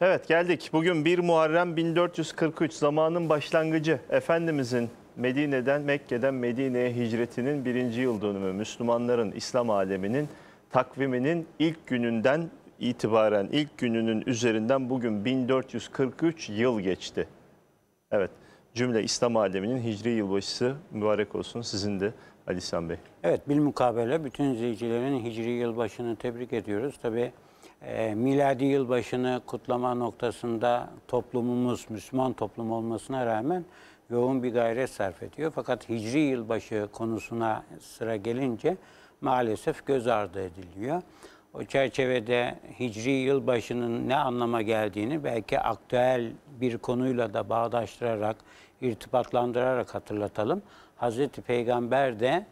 Evet geldik. Bugün 1 Muharrem 1443 zamanın başlangıcı. Efendimizin Medine'den Mekke'den Medine'ye hicretinin birinci yıl dönümü. Müslümanların, İslam aleminin takviminin ilk gününden itibaren ilk gününün üzerinden bugün 1443 yıl geçti. Evet cümle İslam aleminin hicri yılbaşısı mübarek olsun sizin de Ali Bey. Evet bilmukabele bütün izleyicilerin hicri yılbaşını tebrik ediyoruz. Tabii e, miladi yılbaşını kutlama noktasında toplumumuz Müslüman toplum olmasına rağmen yoğun bir gayret sarf ediyor. Fakat hicri yılbaşı konusuna sıra gelince maalesef göz ardı ediliyor. O çerçevede hicri yılbaşının ne anlama geldiğini belki aktüel bir konuyla da bağdaştırarak, irtibatlandırarak hatırlatalım. Hazreti Peygamber de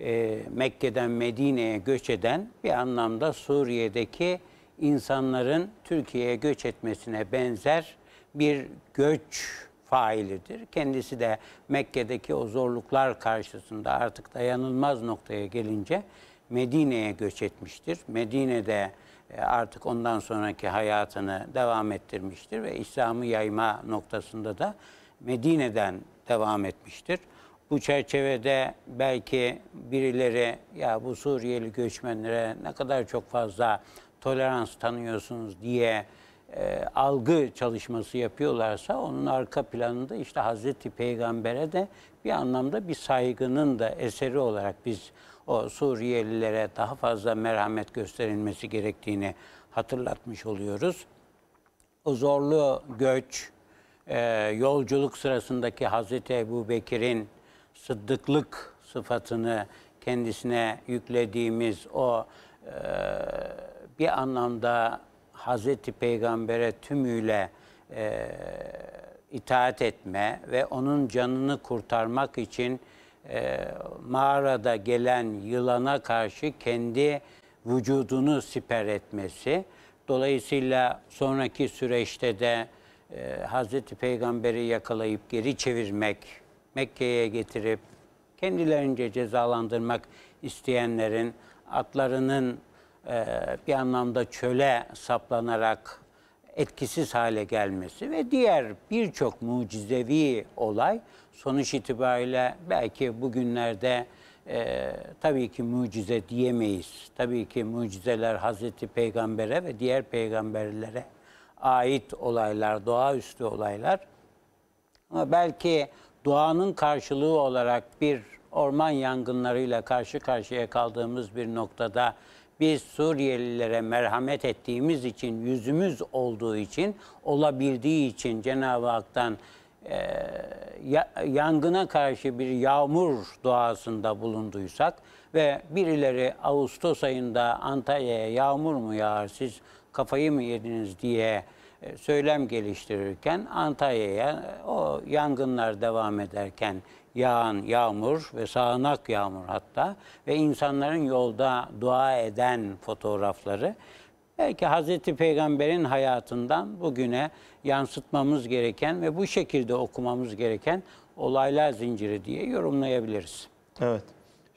e, Mekke'den Medine'ye göç eden bir anlamda Suriye'deki insanların Türkiye'ye göç etmesine benzer bir göç failidir. Kendisi de Mekke'deki o zorluklar karşısında artık dayanılmaz noktaya gelince Medine'ye göç etmiştir. Medine'de e, artık ondan sonraki hayatını devam ettirmiştir ve İslam'ı yayma noktasında da Medine'den devam etmiştir. Bu çerçevede belki birileri ya bu Suriyeli göçmenlere ne kadar çok fazla tolerans tanıyorsunuz diye e, algı çalışması yapıyorlarsa onun arka planında işte Hazreti Peygamber'e de bir anlamda bir saygının da eseri olarak biz o Suriyelilere daha fazla merhamet gösterilmesi gerektiğini hatırlatmış oluyoruz. O zorlu göç, e, yolculuk sırasındaki Hazreti Ebu Bekir'in sıddıklık sıfatını kendisine yüklediğimiz o e, bir anlamda Hazreti Peygamber'e tümüyle e, itaat etme ve onun canını kurtarmak için e, mağarada gelen yılana karşı kendi vücudunu siper etmesi. Dolayısıyla sonraki süreçte de e, Hazreti Peygamber'i yakalayıp geri çevirmek, Mekke'ye getirip kendilerince cezalandırmak isteyenlerin atlarının ee, bir anlamda çöle saplanarak etkisiz hale gelmesi ve diğer birçok mucizevi olay sonuç itibariyle belki bugünlerde e, tabii ki mucize diyemeyiz. Tabii ki mucizeler Hazreti Peygamber'e ve diğer peygamberlere ait olaylar, doğaüstü olaylar. Ama belki doğanın karşılığı olarak bir orman yangınlarıyla karşı karşıya kaldığımız bir noktada biz Suriyelilere merhamet ettiğimiz için, yüzümüz olduğu için, olabildiği için Cenab-ı Hak'tan e, ya, yangına karşı bir yağmur duasında bulunduysak ve birileri Ağustos ayında Antalya'ya yağmur mu yağar siz kafayı mı yediniz diye e, söylem geliştirirken Antalya'ya e, o yangınlar devam ederken yağan yağmur ve sağanak yağmur hatta ve insanların yolda dua eden fotoğrafları belki Hazreti Peygamber'in hayatından bugüne yansıtmamız gereken ve bu şekilde okumamız gereken olaylar zinciri diye yorumlayabiliriz. Evet.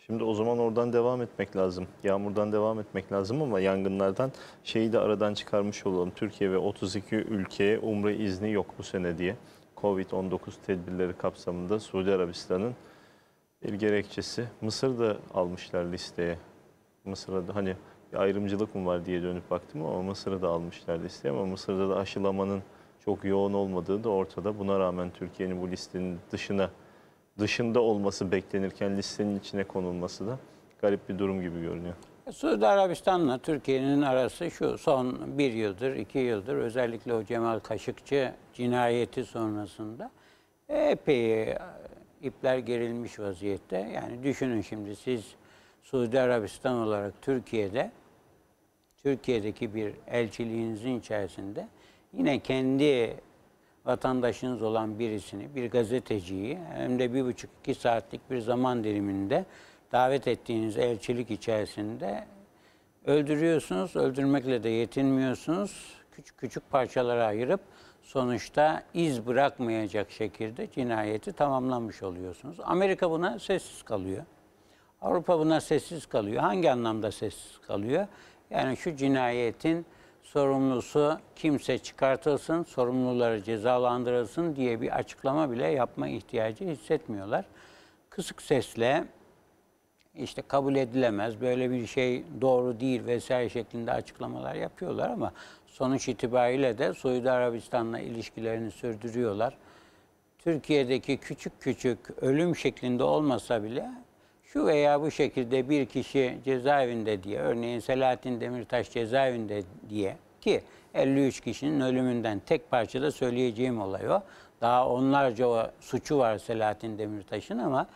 Şimdi o zaman oradan devam etmek lazım. Yağmurdan devam etmek lazım ama yangınlardan şeyi de aradan çıkarmış olalım. Türkiye ve 32 ülkeye umre izni yok bu sene diye. Covid-19 tedbirleri kapsamında Suudi Arabistan'ın bir gerekçesi. Mısır da almışlar listeye. Mısır'a da hani bir ayrımcılık mı var diye dönüp baktım ama Mısır'ı da almışlar listeye ama Mısır'da da aşılamanın çok yoğun olmadığı da ortada. Buna rağmen Türkiye'nin bu listenin dışına dışında olması beklenirken listenin içine konulması da garip bir durum gibi görünüyor. Suudi Arabistan'la Türkiye'nin arası şu son bir yıldır, iki yıldır özellikle o Cemal Kaşıkçı cinayeti sonrasında epey e, ipler gerilmiş vaziyette. Yani düşünün şimdi siz Suudi Arabistan olarak Türkiye'de, Türkiye'deki bir elçiliğinizin içerisinde yine kendi vatandaşınız olan birisini, bir gazeteciyi hem de bir buçuk iki saatlik bir zaman diliminde davet ettiğiniz elçilik içerisinde öldürüyorsunuz, öldürmekle de yetinmiyorsunuz. Küçük küçük parçalara ayırıp sonuçta iz bırakmayacak şekilde cinayeti tamamlamış oluyorsunuz. Amerika buna sessiz kalıyor. Avrupa buna sessiz kalıyor. Hangi anlamda sessiz kalıyor? Yani şu cinayetin sorumlusu kimse çıkartılsın, sorumluları cezalandırılsın diye bir açıklama bile yapma ihtiyacı hissetmiyorlar. Kısık sesle işte kabul edilemez, böyle bir şey doğru değil vesaire şeklinde açıklamalar yapıyorlar ama sonuç itibariyle de Suudi Arabistan'la ilişkilerini sürdürüyorlar. Türkiye'deki küçük küçük ölüm şeklinde olmasa bile şu veya bu şekilde bir kişi cezaevinde diye, örneğin Selahattin Demirtaş cezaevinde diye ki 53 kişinin ölümünden tek parçada söyleyeceğim olay o. Daha onlarca o suçu var Selahattin Demirtaş'ın ama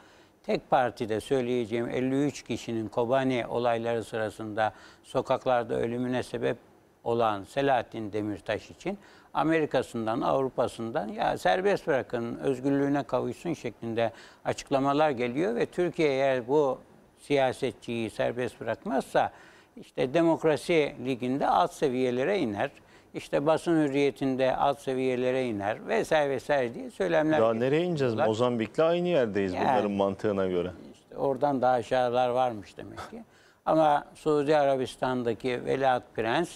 Tek partide söyleyeceğim 53 kişinin Kobani olayları sırasında sokaklarda ölümüne sebep olan Selahattin Demirtaş için Amerika'sından, Avrupa'sından ya serbest bırakın, özgürlüğüne kavuşsun şeklinde açıklamalar geliyor ve Türkiye eğer bu siyasetçiyi serbest bırakmazsa işte demokrasi liginde alt seviyelere iner işte basın hürriyetinde alt seviyelere iner vesaire vesaire diye söylemler. Daha nereye ineceğiz? Mozambik'le aynı yerdeyiz yani, bunların mantığına göre. Işte oradan daha aşağılar varmış demek ki. Ama Suudi Arabistan'daki Veliaht Prens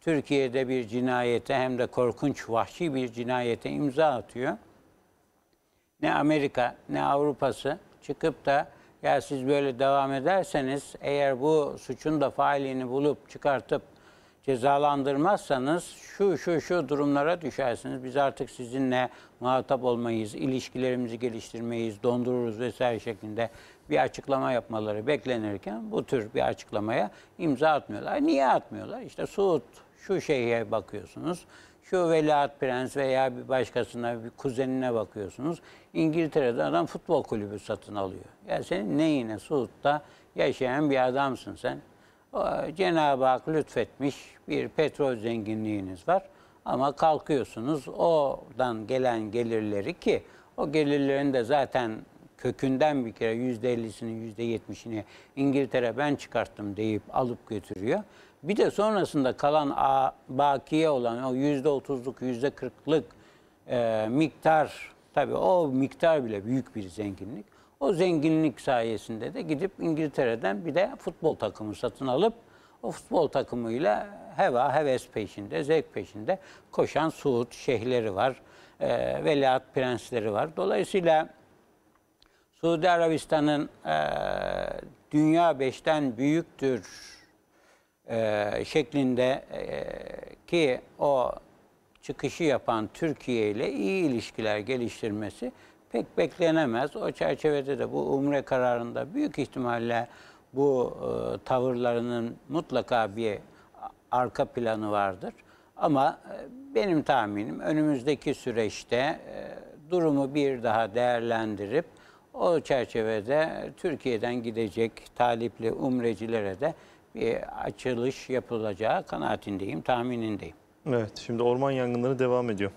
Türkiye'de bir cinayete hem de korkunç vahşi bir cinayete imza atıyor. Ne Amerika ne Avrupa'sı çıkıp da ya siz böyle devam ederseniz eğer bu suçun da failini bulup çıkartıp cezalandırmazsanız şu şu şu durumlara düşersiniz. Biz artık sizinle muhatap olmayız, ilişkilerimizi geliştirmeyiz, dondururuz vesaire şeklinde bir açıklama yapmaları beklenirken bu tür bir açıklamaya imza atmıyorlar. Niye atmıyorlar? İşte Suud şu şeye bakıyorsunuz. Şu veliaht prens veya bir başkasına, bir kuzenine bakıyorsunuz. İngiltere'de adam futbol kulübü satın alıyor. Ya senin neyine Suud'da yaşayan bir adamsın sen. Ee, Cenab-ı Hak lütfetmiş bir petrol zenginliğiniz var. Ama kalkıyorsunuz oradan gelen gelirleri ki o gelirlerin de zaten kökünden bir kere yüzde ellisini, yüzde yetmişini İngiltere ben çıkarttım deyip alıp götürüyor. Bir de sonrasında kalan a, bakiye olan o yüzde otuzluk, yüzde kırklık e, miktar, tabii o miktar bile büyük bir zenginlik. O zenginlik sayesinde de gidip İngiltere'den bir de futbol takımı satın alıp o futbol takımıyla heva, heves peşinde, zevk peşinde koşan Suud şeyhleri var, e, veliaht prensleri var. Dolayısıyla Suudi Arabistan'ın e, dünya beşten büyüktür e, şeklinde e, ki o çıkışı yapan Türkiye ile iyi ilişkiler geliştirmesi pek beklenemez. O çerçevede de bu umre kararında büyük ihtimalle bu e, tavırlarının mutlaka bir arka planı vardır. Ama e, benim tahminim önümüzdeki süreçte e, durumu bir daha değerlendirip o çerçevede Türkiye'den gidecek talipli umrecilere de bir açılış yapılacağı kanaatindeyim, tahminindeyim. Evet, şimdi orman yangınları devam ediyor.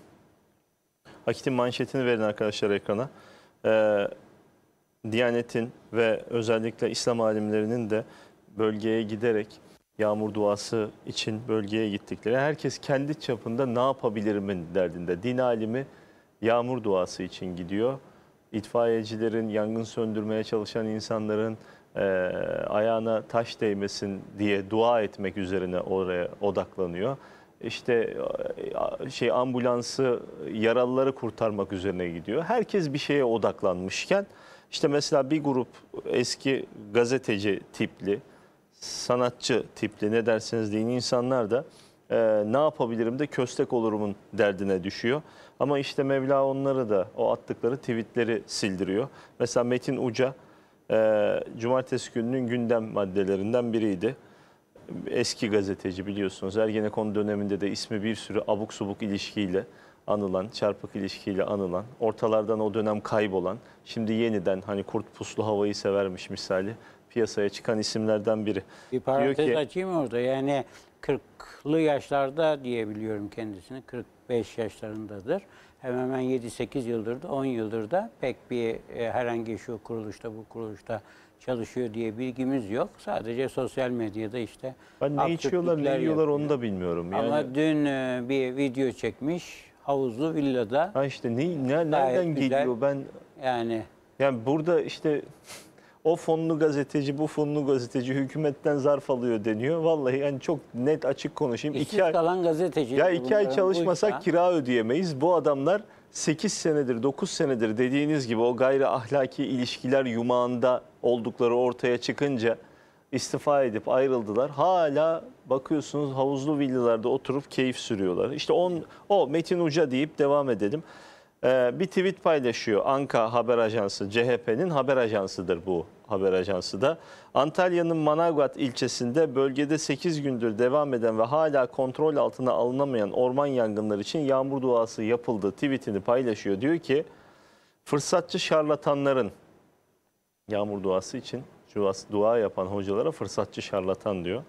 Akit'in manşetini verin arkadaşlar ekrana. Ee, Diyanet'in ve özellikle İslam alimlerinin de bölgeye giderek yağmur duası için bölgeye gittikleri. Herkes kendi çapında ne yapabilirimin derdinde. Din alimi yağmur duası için gidiyor. İtfaiyecilerin, yangın söndürmeye çalışan insanların e, ayağına taş değmesin diye dua etmek üzerine oraya odaklanıyor işte e, şey ambulansı yaralıları kurtarmak üzerine gidiyor. Herkes bir şeye odaklanmışken işte mesela bir grup eski gazeteci tipli, sanatçı tipli ne derseniz deyin insanlar da e, ne yapabilirim de köstek olurumun derdine düşüyor. Ama işte Mevla onları da o attıkları tweetleri sildiriyor. Mesela Metin Uca e, cumartesi gününün gündem maddelerinden biriydi eski gazeteci biliyorsunuz. Ergenekon döneminde de ismi bir sürü abuk subuk ilişkiyle anılan, çarpık ilişkiyle anılan, ortalardan o dönem kaybolan, şimdi yeniden hani kurt puslu havayı severmiş misali piyasaya çıkan isimlerden biri. Bir parantez Diyor ki, açayım orada. Yani 40'lı yaşlarda diyebiliyorum kendisini. 45 yaşlarındadır. Hemen hemen 7-8 yıldır da 10 yıldır da pek bir e, herhangi şu kuruluşta bu kuruluşta çalışıyor diye bilgimiz yok. Sadece sosyal medyada işte. Ben ne içiyorlar, ne yiyorlar onu da bilmiyorum. Yani. Ama dün e, bir video çekmiş havuzlu villada. Ha işte ne, ne nereden güzel. geliyor ben? Yani. Yani burada işte o fonlu gazeteci, bu fonlu gazeteci hükümetten zarf alıyor deniyor. Vallahi yani çok net açık konuşayım. İşsiz iki kalan ay, gazeteci. Ya iki ay çalışmasak kira ödeyemeyiz. Bu adamlar 8 senedir 9 senedir dediğiniz gibi o gayri ahlaki ilişkiler yumağında oldukları ortaya çıkınca istifa edip ayrıldılar. Hala bakıyorsunuz havuzlu villalarda oturup keyif sürüyorlar. İşte on, o Metin Uca deyip devam edelim. Ee, bir tweet paylaşıyor. Anka Haber Ajansı, CHP'nin haber ajansıdır bu haber ajansı da. Antalya'nın Manavgat ilçesinde bölgede 8 gündür devam eden ve hala kontrol altına alınamayan orman yangınları için yağmur duası yapıldı tweetini paylaşıyor. Diyor ki fırsatçı şarlatanların yağmur duası için dua yapan hocalara fırsatçı şarlatan diyor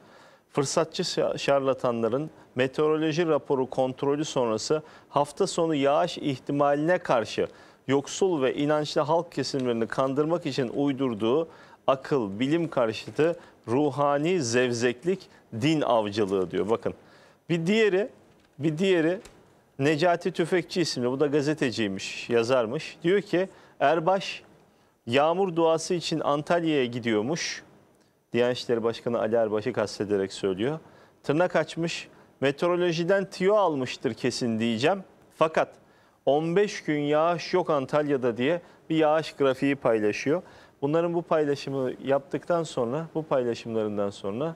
fırsatçı şarlatanların meteoroloji raporu kontrolü sonrası hafta sonu yağış ihtimaline karşı yoksul ve inançlı halk kesimlerini kandırmak için uydurduğu akıl, bilim karşıtı ruhani zevzeklik, din avcılığı diyor. Bakın bir diğeri, bir diğeri Necati Tüfekçi isimli bu da gazeteciymiş, yazarmış. Diyor ki Erbaş yağmur duası için Antalya'ya gidiyormuş. Diyanet İşleri Başkanı Ali Erbaş'ı kastederek söylüyor. Tırnak açmış, meteorolojiden tüyo almıştır kesin diyeceğim. Fakat 15 gün yağış yok Antalya'da diye bir yağış grafiği paylaşıyor. Bunların bu paylaşımı yaptıktan sonra, bu paylaşımlarından sonra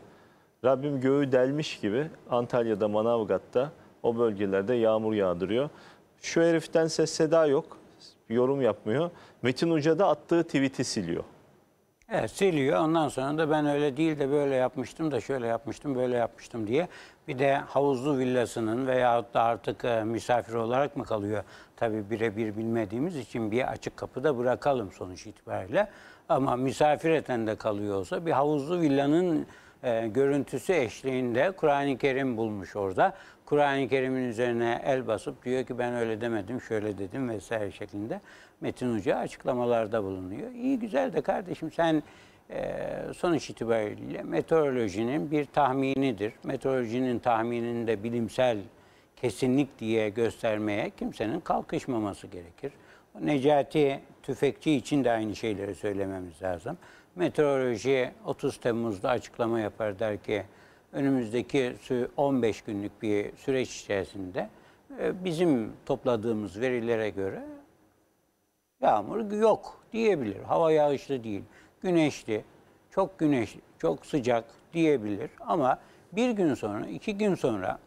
Rabbim göğü delmiş gibi Antalya'da, Manavgat'ta o bölgelerde yağmur yağdırıyor. Şu heriften ses seda yok, yorum yapmıyor. Metin Uca da attığı tweet'i siliyor. Evet siliyor. Ondan sonra da ben öyle değil de böyle yapmıştım da şöyle yapmıştım böyle yapmıştım diye. Bir de havuzlu villasının veyahut da artık e, misafir olarak mı kalıyor? Tabii birebir bilmediğimiz için bir açık kapıda bırakalım sonuç itibariyle. Ama misafir eten de kalıyorsa bir havuzlu villanın e, görüntüsü eşliğinde Kur'an-ı Kerim bulmuş orada. Kur'an-ı Kerim'in üzerine el basıp diyor ki ben öyle demedim, şöyle dedim vesaire şeklinde. Metin Hoca açıklamalarda bulunuyor. İyi güzel de kardeşim sen e, sonuç itibariyle meteorolojinin bir tahminidir. Meteorolojinin tahmininde bilimsel kesinlik diye göstermeye kimsenin kalkışmaması gerekir. Necati Tüfekçi için de aynı şeyleri söylememiz lazım. Meteoroloji 30 Temmuz'da açıklama yapar der ki önümüzdeki 15 günlük bir süreç içerisinde e, bizim topladığımız verilere göre Yağmur yok diyebilir. Hava yağışlı değil. Güneşli, çok güneşli, çok sıcak diyebilir. Ama bir gün sonra, iki gün sonra,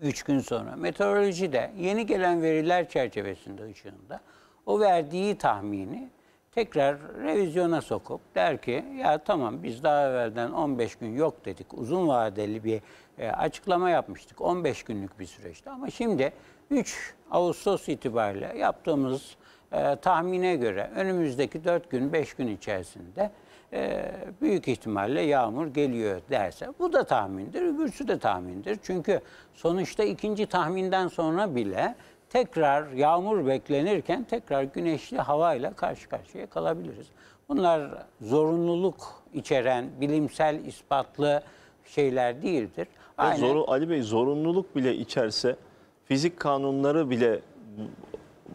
üç gün sonra meteoroloji de yeni gelen veriler çerçevesinde ışığında o verdiği tahmini tekrar revizyona sokup der ki ya tamam biz daha evvelden 15 gün yok dedik. Uzun vadeli bir e, açıklama yapmıştık 15 günlük bir süreçte ama şimdi 3 Ağustos itibariyle yaptığımız e, tahmine göre önümüzdeki 4 gün 5 gün içerisinde e, büyük ihtimalle yağmur geliyor derse bu da tahmindir, öbürsü de tahmindir. Çünkü sonuçta ikinci tahminden sonra bile tekrar yağmur beklenirken tekrar güneşli havayla karşı karşıya kalabiliriz. Bunlar zorunluluk içeren, bilimsel ispatlı şeyler değildir. Aynen. Zor, Ali Bey zorunluluk bile içerse fizik kanunları bile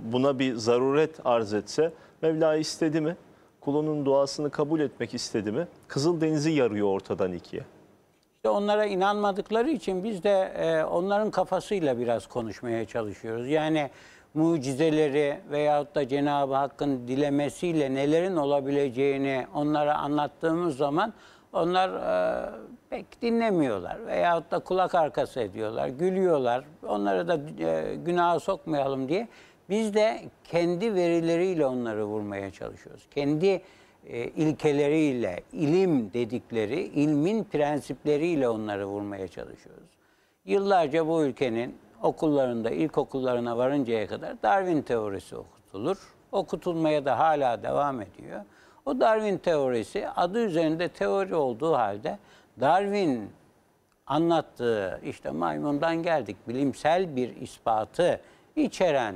buna bir zaruret arz etse Mevla istedi mi? Kulunun duasını kabul etmek istedi mi? kızıl denizi yarıyor ortadan ikiye. İşte onlara inanmadıkları için biz de e, onların kafasıyla biraz konuşmaya çalışıyoruz. Yani mucizeleri veyahut da Cenab-ı Hakk'ın dilemesiyle nelerin olabileceğini onlara anlattığımız zaman onlar e, pek dinlemiyorlar veyahut da kulak arkası ediyorlar, gülüyorlar. Onları da e, günaha sokmayalım diye biz de kendi verileriyle onları vurmaya çalışıyoruz. Kendi e, ilkeleriyle, ilim dedikleri, ilmin prensipleriyle onları vurmaya çalışıyoruz. Yıllarca bu ülkenin okullarında, ilkokullarına varıncaya kadar Darwin teorisi okutulur. Okutulmaya da hala devam ediyor. O Darwin teorisi adı üzerinde teori olduğu halde Darwin anlattığı işte maymundan geldik bilimsel bir ispatı içeren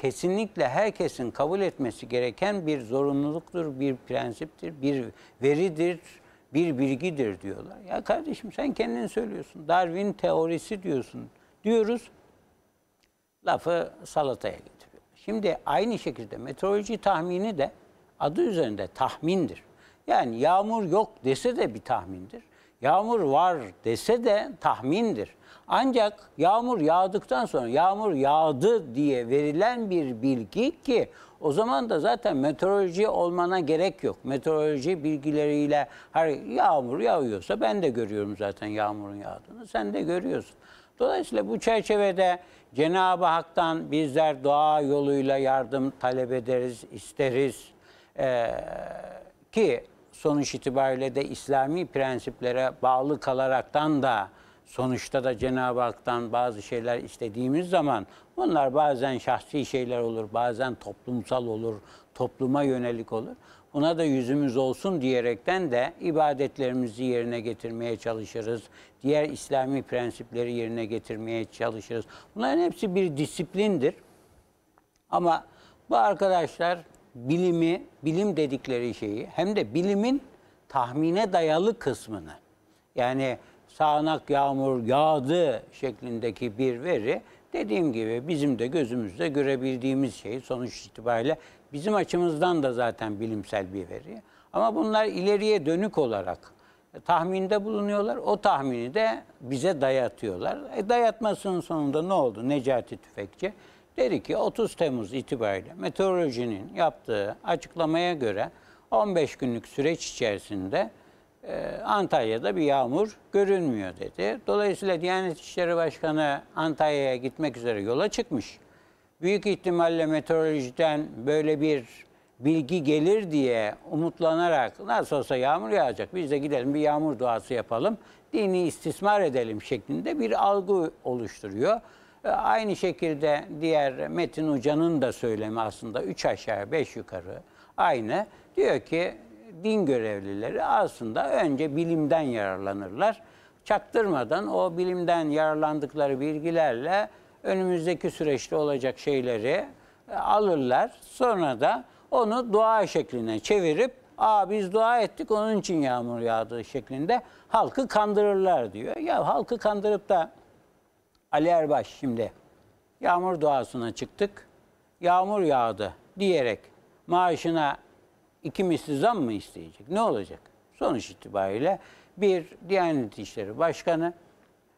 kesinlikle herkesin kabul etmesi gereken bir zorunluluktur, bir prensiptir, bir veridir, bir bilgidir diyorlar. Ya kardeşim sen kendin söylüyorsun. Darwin teorisi diyorsun. Diyoruz. Lafı salataya getiriyor. Şimdi aynı şekilde meteoroloji tahmini de adı üzerinde tahmindir. Yani yağmur yok dese de bir tahmindir. Yağmur var dese de tahmindir. Ancak yağmur yağdıktan sonra yağmur yağdı diye verilen bir bilgi ki o zaman da zaten meteoroloji olmana gerek yok. Meteoroloji bilgileriyle her yağmur yağıyorsa ben de görüyorum zaten yağmurun yağdığını. Sen de görüyorsun. Dolayısıyla bu çerçevede Cenab-ı Hak'tan bizler dua yoluyla yardım talep ederiz, isteriz. Ee, ki sonuç itibariyle de İslami prensiplere bağlı kalaraktan da sonuçta da Cenab-ı Hak'tan bazı şeyler istediğimiz zaman bunlar bazen şahsi şeyler olur, bazen toplumsal olur, topluma yönelik olur. Buna da yüzümüz olsun diyerekten de ibadetlerimizi yerine getirmeye çalışırız. Diğer İslami prensipleri yerine getirmeye çalışırız. Bunların hepsi bir disiplindir. Ama bu arkadaşlar bilimi, bilim dedikleri şeyi hem de bilimin tahmine dayalı kısmını yani sağanak yağmur yağdı şeklindeki bir veri dediğim gibi bizim de gözümüzde görebildiğimiz şey sonuç itibariyle bizim açımızdan da zaten bilimsel bir veri. Ama bunlar ileriye dönük olarak tahminde bulunuyorlar. O tahmini de bize dayatıyorlar. E dayatmasının sonunda ne oldu Necati Tüfekçi? Dedi ki 30 Temmuz itibariyle meteorolojinin yaptığı açıklamaya göre 15 günlük süreç içerisinde ee, Antalya'da bir yağmur görünmüyor dedi. Dolayısıyla Diyanet İşleri Başkanı Antalya'ya gitmek üzere yola çıkmış. Büyük ihtimalle meteorolojiden böyle bir bilgi gelir diye umutlanarak nasıl olsa yağmur yağacak biz de gidelim bir yağmur duası yapalım, dini istismar edelim şeklinde bir algı oluşturuyor. Ee, aynı şekilde diğer Metin Hoca'nın da söylemi aslında üç aşağı beş yukarı aynı. Diyor ki din görevlileri aslında önce bilimden yararlanırlar. Çaktırmadan o bilimden yararlandıkları bilgilerle önümüzdeki süreçte olacak şeyleri e, alırlar. Sonra da onu dua şekline çevirip Aa biz dua ettik onun için yağmur yağdı şeklinde halkı kandırırlar diyor. Ya halkı kandırıp da Ali Erbaş şimdi yağmur duasına çıktık. Yağmur yağdı diyerek maaşına iki misli zam mı isteyecek? Ne olacak? Sonuç itibariyle bir Diyanet İşleri Başkanı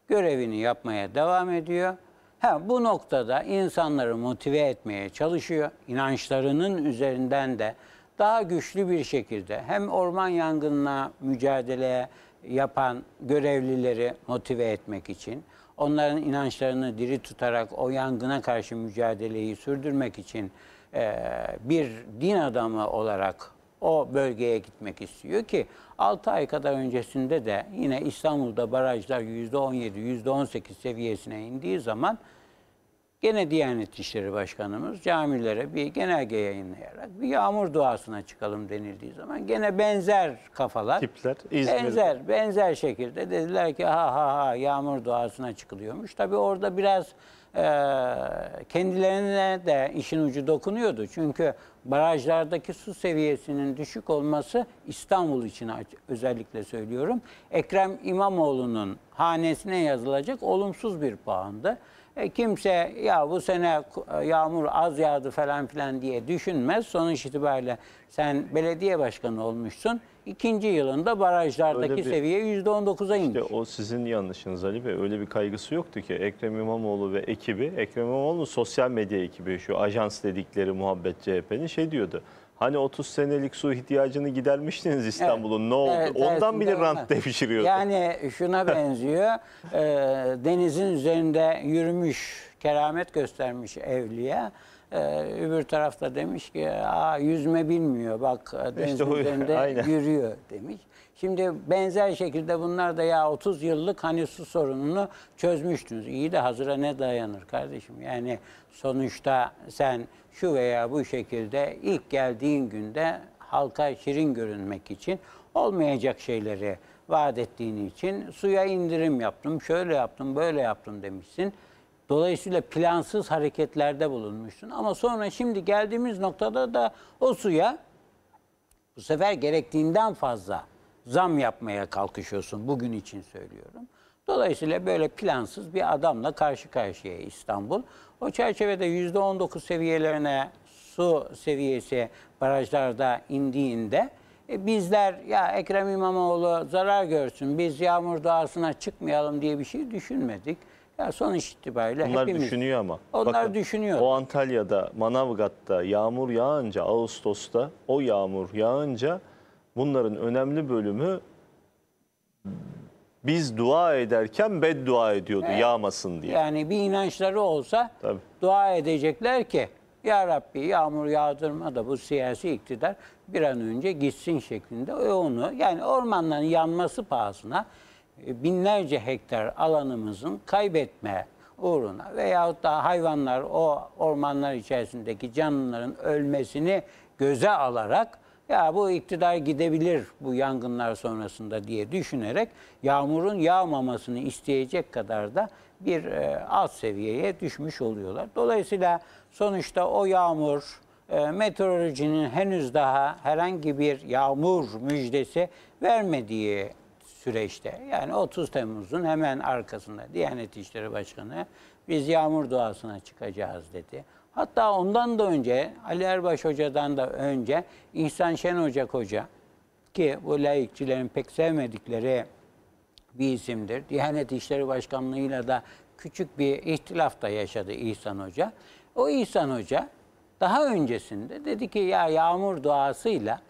görevini yapmaya devam ediyor. Ha, bu noktada insanları motive etmeye çalışıyor. İnançlarının üzerinden de daha güçlü bir şekilde hem orman yangınına mücadele yapan görevlileri motive etmek için, onların inançlarını diri tutarak o yangına karşı mücadeleyi sürdürmek için e, bir din adamı olarak o bölgeye gitmek istiyor ki 6 ay kadar öncesinde de yine İstanbul'da barajlar %17, %18 seviyesine indiği zaman gene Diyanet İşleri Başkanımız camilere bir genelge yayınlayarak bir yağmur duasına çıkalım denildiği zaman gene benzer kafalar, tipler, İzmir. benzer benzer şekilde dediler ki ha ha ha yağmur duasına çıkılıyormuş. tabii orada biraz ee, kendilerine de işin ucu dokunuyordu. Çünkü barajlardaki su seviyesinin düşük olması İstanbul için özellikle söylüyorum. Ekrem İmamoğlu'nun hanesine yazılacak olumsuz bir puandı. E, kimse ya bu sene yağmur az yağdı falan filan diye düşünmez. Sonuç itibariyle sen belediye başkanı olmuşsun ikinci yılında barajlardaki bir, seviye %19'a inmiş. İşte o sizin yanlışınız Ali Bey. Öyle bir kaygısı yoktu ki. Ekrem İmamoğlu ve ekibi, Ekrem İmamoğlu sosyal medya ekibi, şu ajans dedikleri muhabbet CHP'nin şey diyordu. Hani 30 senelik su ihtiyacını gidermiştiniz İstanbul'un evet, ne oldu? Evet, Ondan evet, bile evet. rant devşiriyordu. Yani şuna benziyor. e, denizin üzerinde yürümüş, keramet göstermiş evliya ee, öbür tarafta demiş ki Aa, yüzme bilmiyor bak deniz işte üzerinde yürüyor demiş. Şimdi benzer şekilde bunlar da ya 30 yıllık hani su sorununu çözmüştünüz. İyi de hazıra ne dayanır kardeşim? Yani sonuçta sen şu veya bu şekilde ilk geldiğin günde halka şirin görünmek için olmayacak şeyleri vaat ettiğin için suya indirim yaptım, şöyle yaptım, böyle yaptım demişsin. Dolayısıyla plansız hareketlerde bulunmuşsun. Ama sonra şimdi geldiğimiz noktada da o suya bu sefer gerektiğinden fazla zam yapmaya kalkışıyorsun. Bugün için söylüyorum. Dolayısıyla böyle plansız bir adamla karşı karşıya İstanbul. O çerçevede %19 seviyelerine su seviyesi barajlarda indiğinde e, bizler ya Ekrem İmamoğlu zarar görsün biz yağmur doğasına çıkmayalım diye bir şey düşünmedik. Ya sonuç itibariyle Onlar hepimiz... düşünüyor ama. Onlar Bakın, düşünüyor. O Antalya'da, Manavgat'ta yağmur yağınca, Ağustos'ta o yağmur yağınca bunların önemli bölümü biz dua ederken beddua ediyordu evet. yağmasın diye. Yani bir inançları olsa Tabii. dua edecekler ki ya Rabbi yağmur yağdırma da bu siyasi iktidar bir an önce gitsin şeklinde. E onu yani ormanların yanması pahasına e, binlerce hektar alanımızın kaybetme uğruna veyahut da hayvanlar o ormanlar içerisindeki canlıların ölmesini göze alarak ya bu iktidar gidebilir bu yangınlar sonrasında diye düşünerek yağmurun yağmamasını isteyecek kadar da bir e, alt seviyeye düşmüş oluyorlar. Dolayısıyla sonuçta o yağmur e, meteorolojinin henüz daha herhangi bir yağmur müjdesi vermediği süreçte yani 30 Temmuz'un hemen arkasında Diyanet İşleri Başkanı biz yağmur duasına çıkacağız dedi. Hatta ondan da önce Ali Erbaş Hoca'dan da önce İhsan Şen Hoca Koca ki bu layıkçilerin pek sevmedikleri bir isimdir. Diyanet İşleri Başkanlığı'yla da küçük bir ihtilaf da yaşadı İhsan Hoca. O İhsan Hoca daha öncesinde dedi ki ya yağmur duasıyla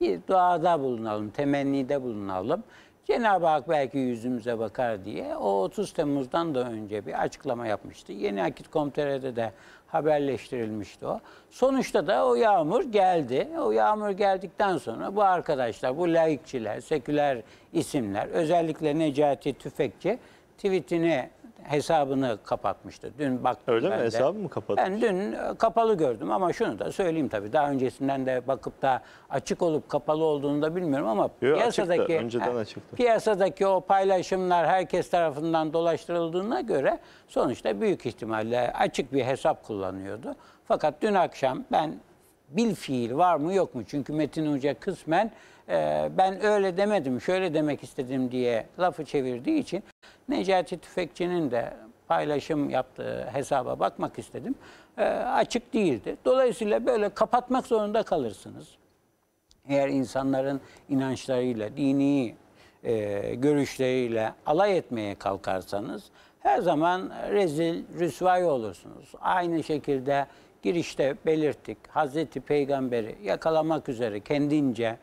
bir duada bulunalım, temennide bulunalım. Cenab-ı Hak belki yüzümüze bakar diye o 30 Temmuz'dan da önce bir açıklama yapmıştı. Yeni Akit Komitere'de de haberleştirilmişti o. Sonuçta da o yağmur geldi. O yağmur geldikten sonra bu arkadaşlar, bu laikçiler, seküler isimler, özellikle Necati Tüfekçi tweetini hesabını kapatmıştı. Dün baktım Öyle ben mi? De. Hesabı mı kapatmış? Ben dün e, kapalı gördüm ama şunu da söyleyeyim tabii. Daha öncesinden de bakıp da açık olup kapalı olduğunu da bilmiyorum ama Yo, piyasadaki önceden açıktı. Piyasadaki o paylaşımlar herkes tarafından dolaştırıldığına göre sonuçta büyük ihtimalle açık bir hesap kullanıyordu. Fakat dün akşam ben bil fiil var mı yok mu? Çünkü Metin Hoca kısmen e, ben öyle demedim, şöyle demek istedim diye lafı çevirdiği için Necati Tüfekçi'nin de paylaşım yaptığı hesaba bakmak istedim. E, açık değildi. Dolayısıyla böyle kapatmak zorunda kalırsınız. Eğer insanların inançlarıyla, dini e, görüşleriyle alay etmeye kalkarsanız her zaman rezil, rüsvay olursunuz. Aynı şekilde girişte belirttik. Hazreti Peygamber'i yakalamak üzere kendince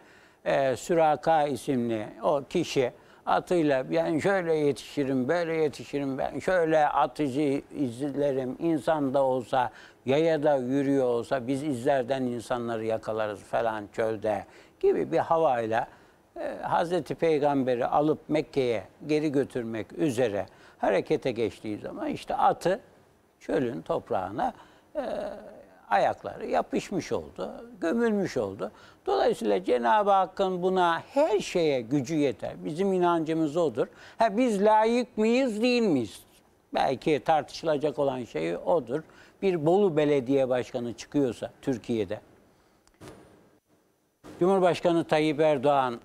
e, Süraka isimli o kişi atıyla yani şöyle yetişirim, böyle yetişirim, ben şöyle atıcı izlerim. İnsan da olsa, yaya da yürüyor olsa biz izlerden insanları yakalarız falan çölde gibi bir havayla e, Hazreti Peygamber'i alıp Mekke'ye geri götürmek üzere harekete geçtiği zaman işte atı çölün toprağına e, ayakları yapışmış oldu, gömülmüş oldu. Dolayısıyla Cenab-ı Hakk'ın buna her şeye gücü yeter. Bizim inancımız odur. Ha, biz layık mıyız değil miyiz? Belki tartışılacak olan şey odur. Bir Bolu Belediye Başkanı çıkıyorsa Türkiye'de, Cumhurbaşkanı Tayyip Erdoğan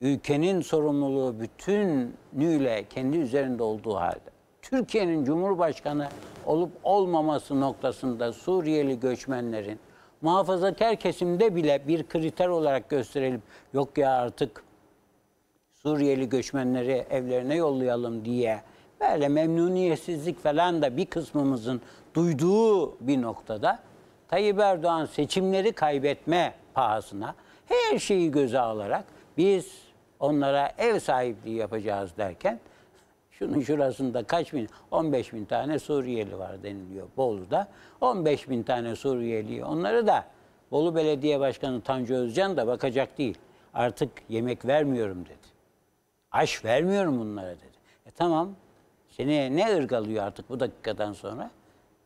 ülkenin sorumluluğu bütünüyle kendi üzerinde olduğu halde Türkiye'nin Cumhurbaşkanı olup olmaması noktasında Suriyeli göçmenlerin muhafazakar kesimde bile bir kriter olarak gösterelim. Yok ya artık Suriyeli göçmenleri evlerine yollayalım diye böyle memnuniyetsizlik falan da bir kısmımızın duyduğu bir noktada Tayyip Erdoğan seçimleri kaybetme pahasına her şeyi göze alarak biz onlara ev sahipliği yapacağız derken Şunun şurasında kaç bin, 15 bin tane Suriyeli var deniliyor Bolu'da. 15 bin tane Suriyeli. Onları da Bolu Belediye Başkanı Tanju Özcan da bakacak değil. Artık yemek vermiyorum dedi. Aş vermiyorum bunlara dedi. E tamam seni ne ırgalıyor artık bu dakikadan sonra?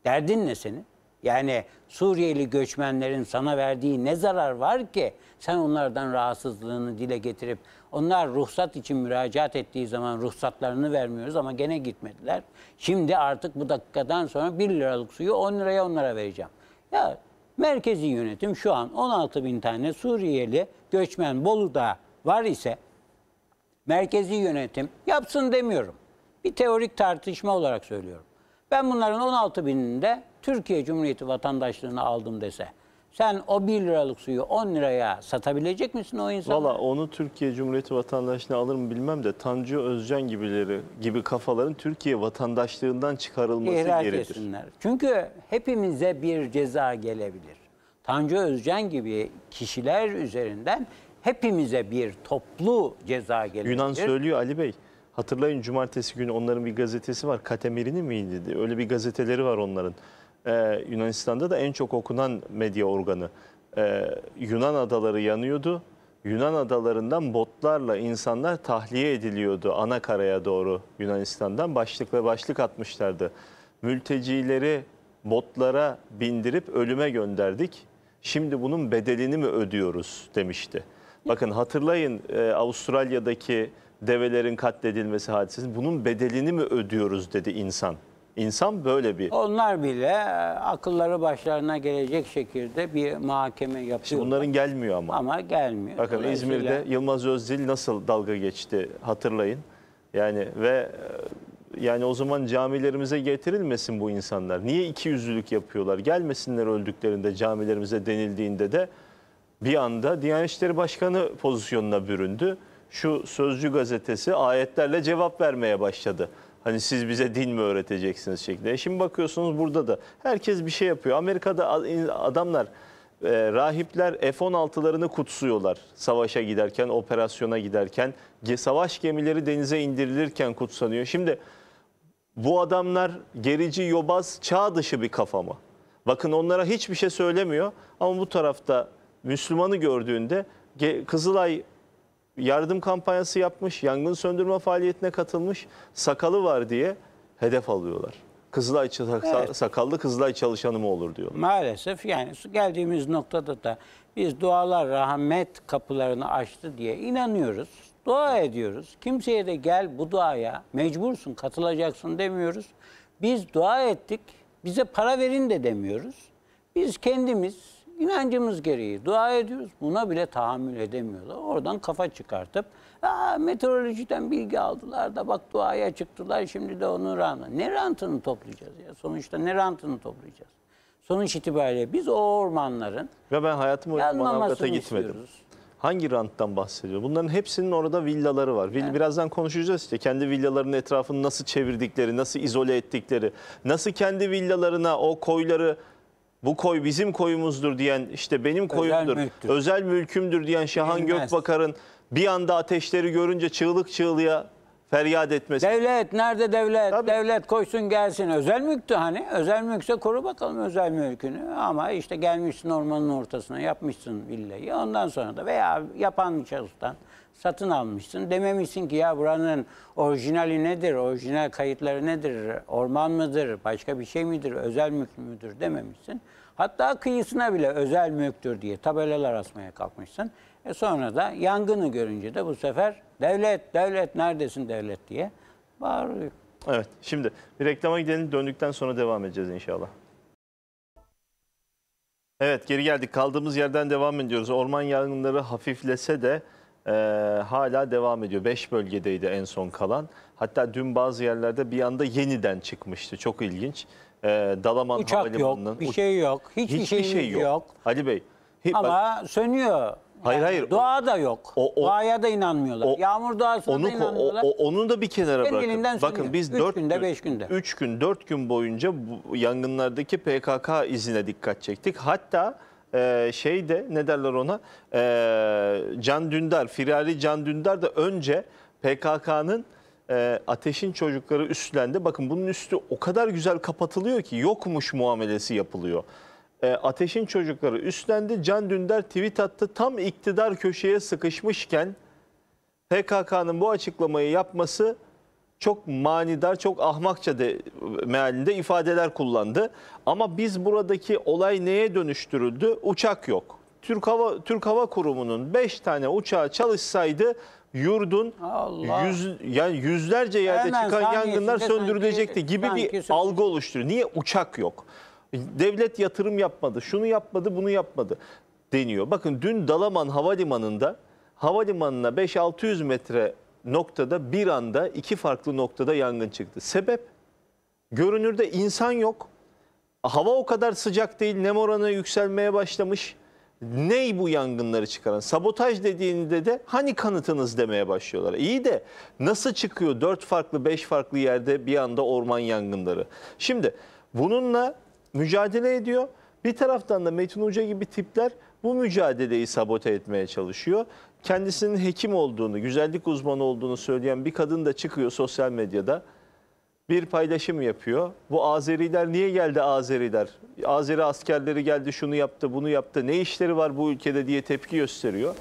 Derdin ne senin? Yani Suriyeli göçmenlerin sana verdiği ne zarar var ki sen onlardan rahatsızlığını dile getirip onlar ruhsat için müracaat ettiği zaman ruhsatlarını vermiyoruz ama gene gitmediler. Şimdi artık bu dakikadan sonra 1 liralık suyu 10 liraya onlara vereceğim. Ya merkezi yönetim şu an 16 bin tane Suriyeli göçmen Bolu'da var ise merkezi yönetim yapsın demiyorum. Bir teorik tartışma olarak söylüyorum. Ben bunların 16 bininde Türkiye Cumhuriyeti vatandaşlığını aldım dese sen o 1 liralık suyu 10 liraya satabilecek misin o insanlara? Valla onu Türkiye Cumhuriyeti vatandaşına alır mı bilmem de Tanju Özcan gibileri gibi kafaların Türkiye vatandaşlığından çıkarılması İhraç gerekir. Etsinler. Çünkü hepimize bir ceza gelebilir. Tanju Özcan gibi kişiler üzerinden hepimize bir toplu ceza gelebilir. Yunan söylüyor Ali Bey. Hatırlayın cumartesi günü onların bir gazetesi var. Katemeri'nin miydi? Öyle bir gazeteleri var onların e, Yunanistan'da da en çok okunan medya organı. E, Yunan adaları yanıyordu. Yunan adalarından botlarla insanlar tahliye ediliyordu ana doğru Yunanistan'dan. Başlık ve başlık atmışlardı. Mültecileri botlara bindirip ölüme gönderdik. Şimdi bunun bedelini mi ödüyoruz demişti. Bakın hatırlayın e, Avustralya'daki develerin katledilmesi hadisesi bunun bedelini mi ödüyoruz dedi insan. İnsan böyle bir... Onlar bile e, akılları başlarına gelecek şekilde bir mahkeme yapıyor. bunların gelmiyor ama. Ama gelmiyor. Bakın İzmir'de Yılmaz Özdil nasıl dalga geçti hatırlayın. Yani ve e, yani o zaman camilerimize getirilmesin bu insanlar. Niye iki yüzlülük yapıyorlar? Gelmesinler öldüklerinde camilerimize denildiğinde de bir anda Diyanet İşleri Başkanı pozisyonuna büründü. Şu Sözcü gazetesi ayetlerle cevap vermeye başladı. Hani siz bize din mi öğreteceksiniz şeklinde. E şimdi bakıyorsunuz burada da herkes bir şey yapıyor. Amerika'da adamlar e, rahipler F-16'larını kutsuyorlar savaşa giderken, operasyona giderken. Savaş gemileri denize indirilirken kutsanıyor. Şimdi bu adamlar gerici, yobaz, çağ dışı bir kafa mı? Bakın onlara hiçbir şey söylemiyor ama bu tarafta Müslümanı gördüğünde Kızılay yardım kampanyası yapmış, yangın söndürme faaliyetine katılmış, sakalı var diye hedef alıyorlar. Kızılay evet. sakallı Kızılay çalışanı mı olur diyor. Maalesef yani geldiğimiz noktada da biz dualar rahmet kapılarını açtı diye inanıyoruz. Dua ediyoruz. Kimseye de gel bu duaya mecbursun katılacaksın demiyoruz. Biz dua ettik. Bize para verin de demiyoruz. Biz kendimiz inancımız gereği dua ediyoruz. Buna bile tahammül edemiyorlar. Oradan kafa çıkartıp Aa, meteorolojiden bilgi aldılar da bak duaya çıktılar şimdi de onun rantı. Ne rantını toplayacağız ya? Sonuçta ne rantını toplayacağız? Sonuç itibariyle biz o ormanların Ve ben hayatım boyunca Manavgat'a gitmedim. Hangi ranttan bahsediyor? Bunların hepsinin orada villaları var. Evet. Birazdan konuşacağız işte kendi villalarının etrafını nasıl çevirdikleri, nasıl izole ettikleri, nasıl kendi villalarına o koyları bu koy bizim koyumuzdur diyen işte benim koyumdur, özel, özel mülkümdür diyen Şahan Bilmez. Gökbakar'ın bir anda ateşleri görünce çığlık çığlığa feryat etmesi. Devlet nerede devlet? Tabii. Devlet koysun gelsin. Özel mülktü hani. Özel mülkse koru bakalım özel mülkünü. Ama işte gelmişsin ormanın ortasına yapmışsın villayı. Ondan sonra da veya yapan şahıstan satın almışsın. Dememişsin ki ya buranın orijinali nedir? Orijinal kayıtları nedir? Orman mıdır? Başka bir şey midir? Özel mülk müdür dememişsin. Hatta kıyısına bile özel mülktür diye tabelalar asmaya kalkmışsın. E sonra da yangını görünce de bu sefer devlet, devlet neredesin devlet diye bağırıyor. Evet şimdi bir reklama gidelim döndükten sonra devam edeceğiz inşallah. Evet geri geldik kaldığımız yerden devam ediyoruz. Orman yangınları hafiflese de e, hala devam ediyor. Beş bölgedeydi en son kalan. Hatta dün bazı yerlerde bir anda yeniden çıkmıştı çok ilginç. E, Dalaman Uçak yok bir şey yok hiçbir, hiçbir şey, şey yok. yok. Ali Bey. Ama bak, sönüyor. Hayır hayır. Doğa da yok. O, o, Doğaya da inanmıyorlar. O, Yağmur doğasına onu, da inanmıyorlar. O, o, onu da bir kenara bırakın. Bakın biz 4 günde 5 günde. 3 gün 4 gün boyunca bu yangınlardaki PKK izine dikkat çektik. Hatta e, şey de ne derler ona e, Can Dündar, Firari Can Dündar da önce PKK'nın e, ateşin çocukları üstlendi. Bakın bunun üstü o kadar güzel kapatılıyor ki yokmuş muamelesi yapılıyor. Ee, ateş'in çocukları üstlendi. Can Dündar tweet attı. Tam iktidar köşeye sıkışmışken PKK'nın bu açıklamayı yapması çok manidar, çok ahmakça de, mealinde ifadeler kullandı. Ama biz buradaki olay neye dönüştürüldü? Uçak yok. Türk Hava Türk Hava Kurumu'nun 5 tane uçağı çalışsaydı yurdun yüz yani yüzlerce yerde Hemen çıkan yangınlar söndürülecekti gibi sanki bir sanki. algı oluşturuyor. Niye uçak yok? Devlet yatırım yapmadı, şunu yapmadı, bunu yapmadı deniyor. Bakın dün Dalaman Havalimanı'nda havalimanına 5-600 metre noktada bir anda iki farklı noktada yangın çıktı. Sebep? Görünürde insan yok. Hava o kadar sıcak değil, nem oranı yükselmeye başlamış. Ney bu yangınları çıkaran? Sabotaj dediğinde de hani kanıtınız demeye başlıyorlar. İyi de nasıl çıkıyor dört farklı beş farklı yerde bir anda orman yangınları? Şimdi bununla mücadele ediyor. Bir taraftan da Metin Hoca gibi tipler bu mücadeleyi sabote etmeye çalışıyor. Kendisinin hekim olduğunu, güzellik uzmanı olduğunu söyleyen bir kadın da çıkıyor sosyal medyada. Bir paylaşım yapıyor. Bu Azeriler niye geldi Azeriler? Azeri askerleri geldi şunu yaptı bunu yaptı. Ne işleri var bu ülkede diye tepki gösteriyor.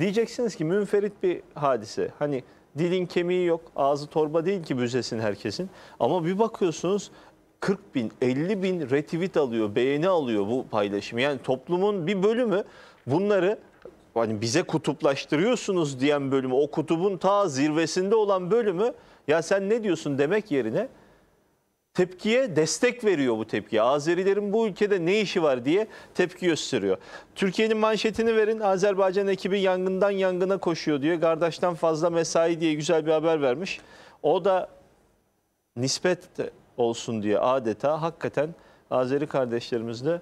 Diyeceksiniz ki münferit bir hadise. Hani dilin kemiği yok, ağzı torba değil ki büzesin herkesin. Ama bir bakıyorsunuz 40 bin, 50 bin retweet alıyor, beğeni alıyor bu paylaşım. Yani toplumun bir bölümü bunları hani bize kutuplaştırıyorsunuz diyen bölümü, o kutubun ta zirvesinde olan bölümü ya sen ne diyorsun demek yerine tepkiye destek veriyor bu tepki. Azerilerin bu ülkede ne işi var diye tepki gösteriyor. Türkiye'nin manşetini verin. Azerbaycan ekibi yangından yangına koşuyor diye Kardeşten fazla mesai diye güzel bir haber vermiş. O da nispet olsun diye adeta hakikaten Azeri kardeşlerimizle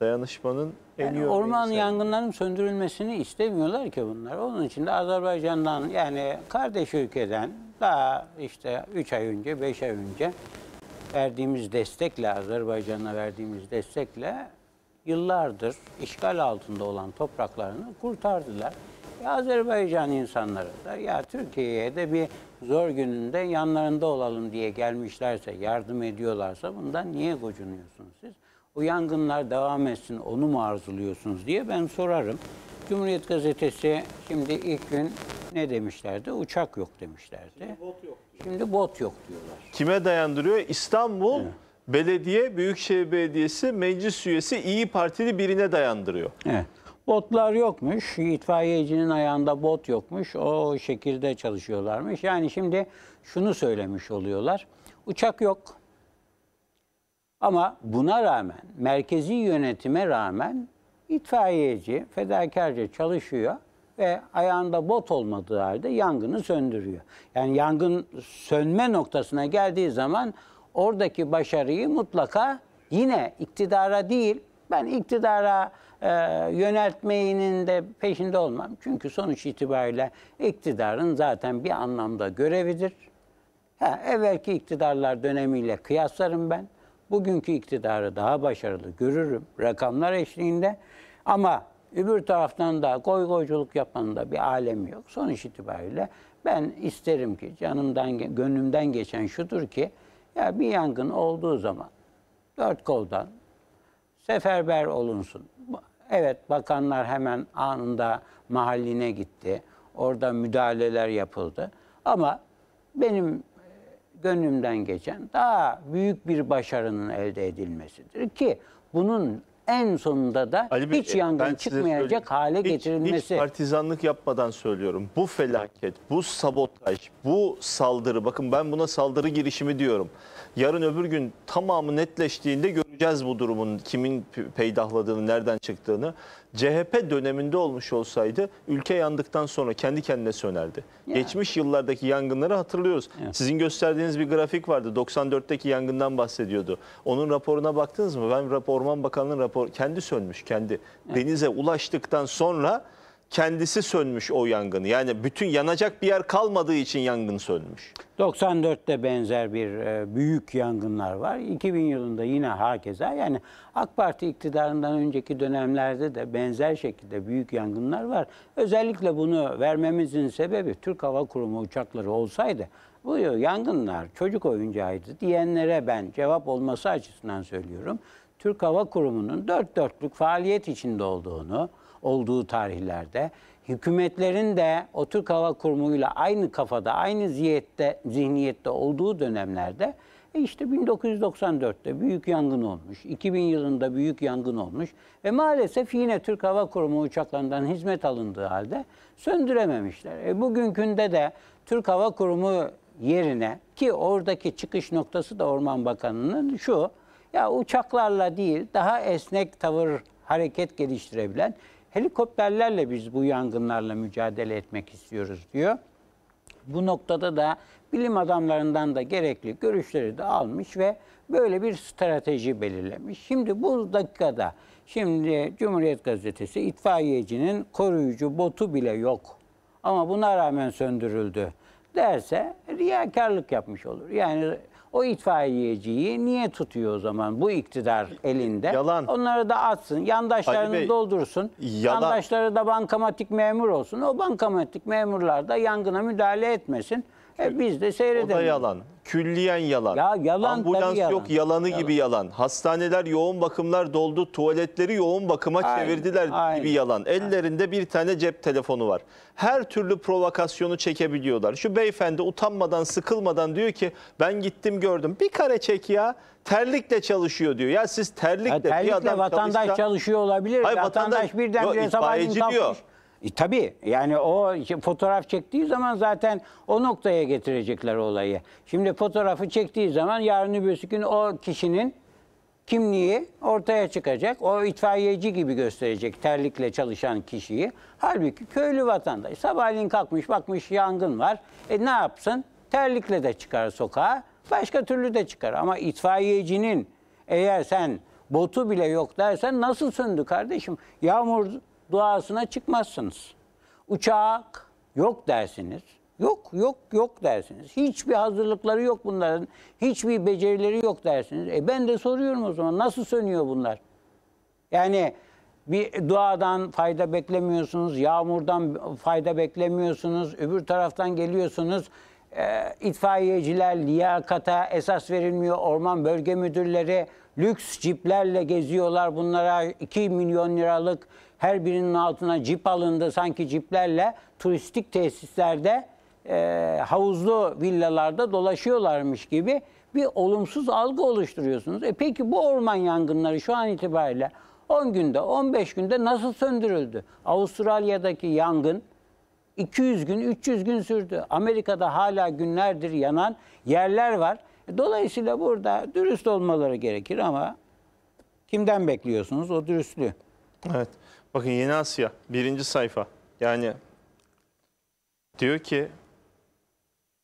dayanışmanın en yani iyi Orman yangınlarının söndürülmesini istemiyorlar ki bunlar. Onun için de Azerbaycan'dan yani kardeş ülkeden daha işte 3 ay önce 5 ay önce verdiğimiz destekle Azerbaycan'a verdiğimiz destekle yıllardır işgal altında olan topraklarını kurtardılar. Ya Azerbaycan insanları da ya Türkiye'ye de bir zor gününde yanlarında olalım diye gelmişlerse, yardım ediyorlarsa bundan niye gocunuyorsunuz siz? O yangınlar devam etsin, onu mu arzuluyorsunuz diye ben sorarım. Cumhuriyet Gazetesi şimdi ilk gün ne demişlerdi? Uçak yok demişlerdi. Şimdi bot yok. Şimdi bot yok diyorlar. Kime dayandırıyor? İstanbul evet. Belediye Büyükşehir Belediyesi meclis üyesi İyi Partili birine dayandırıyor. Evet. Botlar yokmuş. İtfaiyecinin ayağında bot yokmuş. O şekilde çalışıyorlarmış. Yani şimdi şunu söylemiş oluyorlar. Uçak yok. Ama buna rağmen, merkezi yönetime rağmen itfaiyeci fedakarca çalışıyor ve ayağında bot olmadığı halde yangını söndürüyor. Yani yangın sönme noktasına geldiği zaman oradaki başarıyı mutlaka yine iktidara değil, ben iktidara e, yöneltmeyinin de peşinde olmam. Çünkü sonuç itibariyle iktidarın zaten bir anlamda görevidir. Ha, evvelki iktidarlar dönemiyle kıyaslarım ben. Bugünkü iktidarı daha başarılı görürüm rakamlar eşliğinde. Ama öbür taraftan da koy koyculuk yapmanın da bir alemi yok. Sonuç itibariyle ben isterim ki canımdan, gönlümden geçen şudur ki ya bir yangın olduğu zaman dört koldan seferber olunsun. Evet bakanlar hemen anında mahalline gitti. Orada müdahaleler yapıldı. Ama benim e, gönlümden geçen daha büyük bir başarının elde edilmesidir ki bunun en sonunda da Ali hiç Bey, yangın çıkmayacak hale hiç, getirilmesi. Hiç partizanlık yapmadan söylüyorum. Bu felaket, bu sabotaj, bu saldırı bakın ben buna saldırı girişimi diyorum yarın öbür gün tamamı netleştiğinde göreceğiz bu durumun kimin peydahladığını, nereden çıktığını. CHP döneminde olmuş olsaydı ülke yandıktan sonra kendi kendine sönerdi. Yeah. Geçmiş yıllardaki yangınları hatırlıyoruz. Yeah. Sizin gösterdiğiniz bir grafik vardı. 94'teki yangından bahsediyordu. Onun raporuna baktınız mı? Ben rapor, Orman Bakanlığı'nın raporu kendi sönmüş kendi. Yeah. Denize ulaştıktan sonra kendisi sönmüş o yangını. Yani bütün yanacak bir yer kalmadığı için yangın sönmüş. 94'te benzer bir e, büyük yangınlar var. 2000 yılında yine hakeza. Yani AK Parti iktidarından önceki dönemlerde de benzer şekilde büyük yangınlar var. Özellikle bunu vermemizin sebebi Türk Hava Kurumu uçakları olsaydı bu yangınlar çocuk oyuncağıydı diyenlere ben cevap olması açısından söylüyorum. Türk Hava Kurumu'nun dört dörtlük faaliyet içinde olduğunu, olduğu tarihlerde hükümetlerin de o Türk Hava Kurumu'yla aynı kafada, aynı ziyette, zihniyette olduğu dönemlerde e işte 1994'te büyük yangın olmuş, 2000 yılında büyük yangın olmuş ve maalesef yine Türk Hava Kurumu uçaklarından hizmet alındığı halde söndürememişler. E bugünkünde de Türk Hava Kurumu yerine ki oradaki çıkış noktası da Orman Bakanı'nın şu, ya uçaklarla değil daha esnek tavır hareket geliştirebilen Helikopterlerle biz bu yangınlarla mücadele etmek istiyoruz diyor. Bu noktada da bilim adamlarından da gerekli görüşleri de almış ve böyle bir strateji belirlemiş. Şimdi bu dakikada şimdi Cumhuriyet Gazetesi itfaiyecinin koruyucu botu bile yok ama buna rağmen söndürüldü derse riyakarlık yapmış olur. Yani o itfaiyeciyi niye tutuyor o zaman bu iktidar elinde? Yalan. Onları da atsın, yandaşlarını Bey, doldursun. Yalan. Yandaşları da bankamatik memur olsun. O bankamatik memurlar da yangına müdahale etmesin. E biz de seyredelim. O da yalan. Külliyen yalan. Ya yalan Ambulans yalan. yok yalanı yalan. gibi yalan. Hastaneler yoğun bakımlar doldu. Tuvaletleri yoğun bakıma Aynen. çevirdiler Aynen. gibi yalan. Ellerinde Aynen. bir tane cep telefonu var. Her türlü provokasyonu çekebiliyorlar. Şu beyefendi utanmadan sıkılmadan diyor ki ben gittim gördüm. Bir kare çek ya terlikle çalışıyor diyor. Ya siz terlikle, ya terlikle bir adam vatandaş çalışsa, çalışıyor olabilir. Hayır, vatandaş, vatandaş birden yo, sabahleyin kalkmış. Diyor. E, tabii yani o fotoğraf çektiği zaman zaten o noktaya getirecekler olayı. Şimdi fotoğrafı çektiği zaman yarın öbürsü gün o kişinin kimliği ortaya çıkacak. O itfaiyeci gibi gösterecek terlikle çalışan kişiyi. Halbuki köylü vatandaş sabahleyin kalkmış bakmış yangın var. E ne yapsın? Terlikle de çıkar sokağa. Başka türlü de çıkar ama itfaiyecinin eğer sen botu bile yok dersen nasıl söndü kardeşim? Yağmur duasına çıkmazsınız. Uçak yok dersiniz. Yok, yok, yok dersiniz. Hiçbir hazırlıkları yok bunların. Hiçbir becerileri yok dersiniz. E ben de soruyorum o zaman nasıl sönüyor bunlar? Yani bir duadan fayda beklemiyorsunuz, yağmurdan fayda beklemiyorsunuz, öbür taraftan geliyorsunuz. E, itfaiyeciler liyakata esas verilmiyor. Orman bölge müdürleri lüks ciplerle geziyorlar. Bunlara 2 milyon liralık her birinin altına cip alındı. Sanki ciplerle turistik tesislerde e, havuzlu villalarda dolaşıyorlarmış gibi bir olumsuz algı oluşturuyorsunuz. E peki bu orman yangınları şu an itibariyle 10 günde, 15 günde nasıl söndürüldü? Avustralya'daki yangın 200 gün, 300 gün sürdü. Amerika'da hala günlerdir yanan yerler var. E, dolayısıyla burada dürüst olmaları gerekir ama kimden bekliyorsunuz o dürüstlüğü? Evet. Bakın Yeni Asya birinci sayfa. Yani diyor ki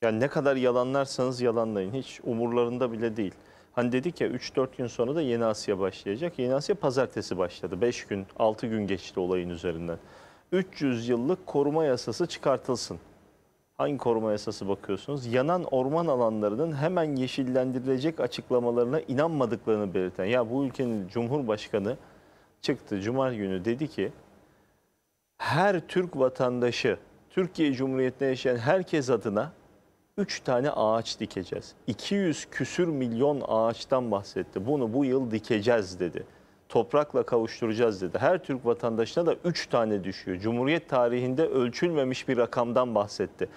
yani ne kadar yalanlarsanız yalanlayın. Hiç umurlarında bile değil. Hani dedik ya 3-4 gün sonra da Yeni Asya başlayacak. Yeni Asya pazartesi başladı. 5 gün, 6 gün geçti olayın üzerinden. 300 yıllık koruma yasası çıkartılsın. Hangi koruma yasası bakıyorsunuz? Yanan orman alanlarının hemen yeşillendirilecek açıklamalarına inanmadıklarını belirten. Ya bu ülkenin Cumhurbaşkanı çıktı cuma günü dedi ki her Türk vatandaşı Türkiye Cumhuriyeti'nde yaşayan herkes adına 3 tane ağaç dikeceğiz. 200 küsür milyon ağaçtan bahsetti. Bunu bu yıl dikeceğiz dedi. Toprakla kavuşturacağız dedi. Her Türk vatandaşına da 3 tane düşüyor. Cumhuriyet tarihinde ölçülmemiş bir rakamdan bahsetti.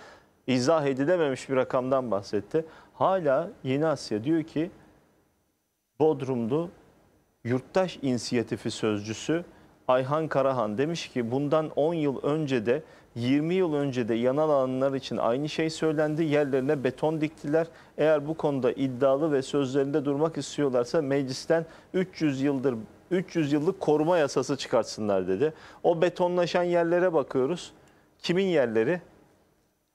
İzah edilememiş bir rakamdan bahsetti. Hala Yeni Asya diyor ki Bodrum'da Yurttaş İnisiyatifi Sözcüsü Ayhan Karahan demiş ki bundan 10 yıl önce de 20 yıl önce de yanal alanlar için aynı şey söylendi. Yerlerine beton diktiler. Eğer bu konuda iddialı ve sözlerinde durmak istiyorlarsa meclisten 300 yıldır 300 yıllık koruma yasası çıkartsınlar dedi. O betonlaşan yerlere bakıyoruz. Kimin yerleri?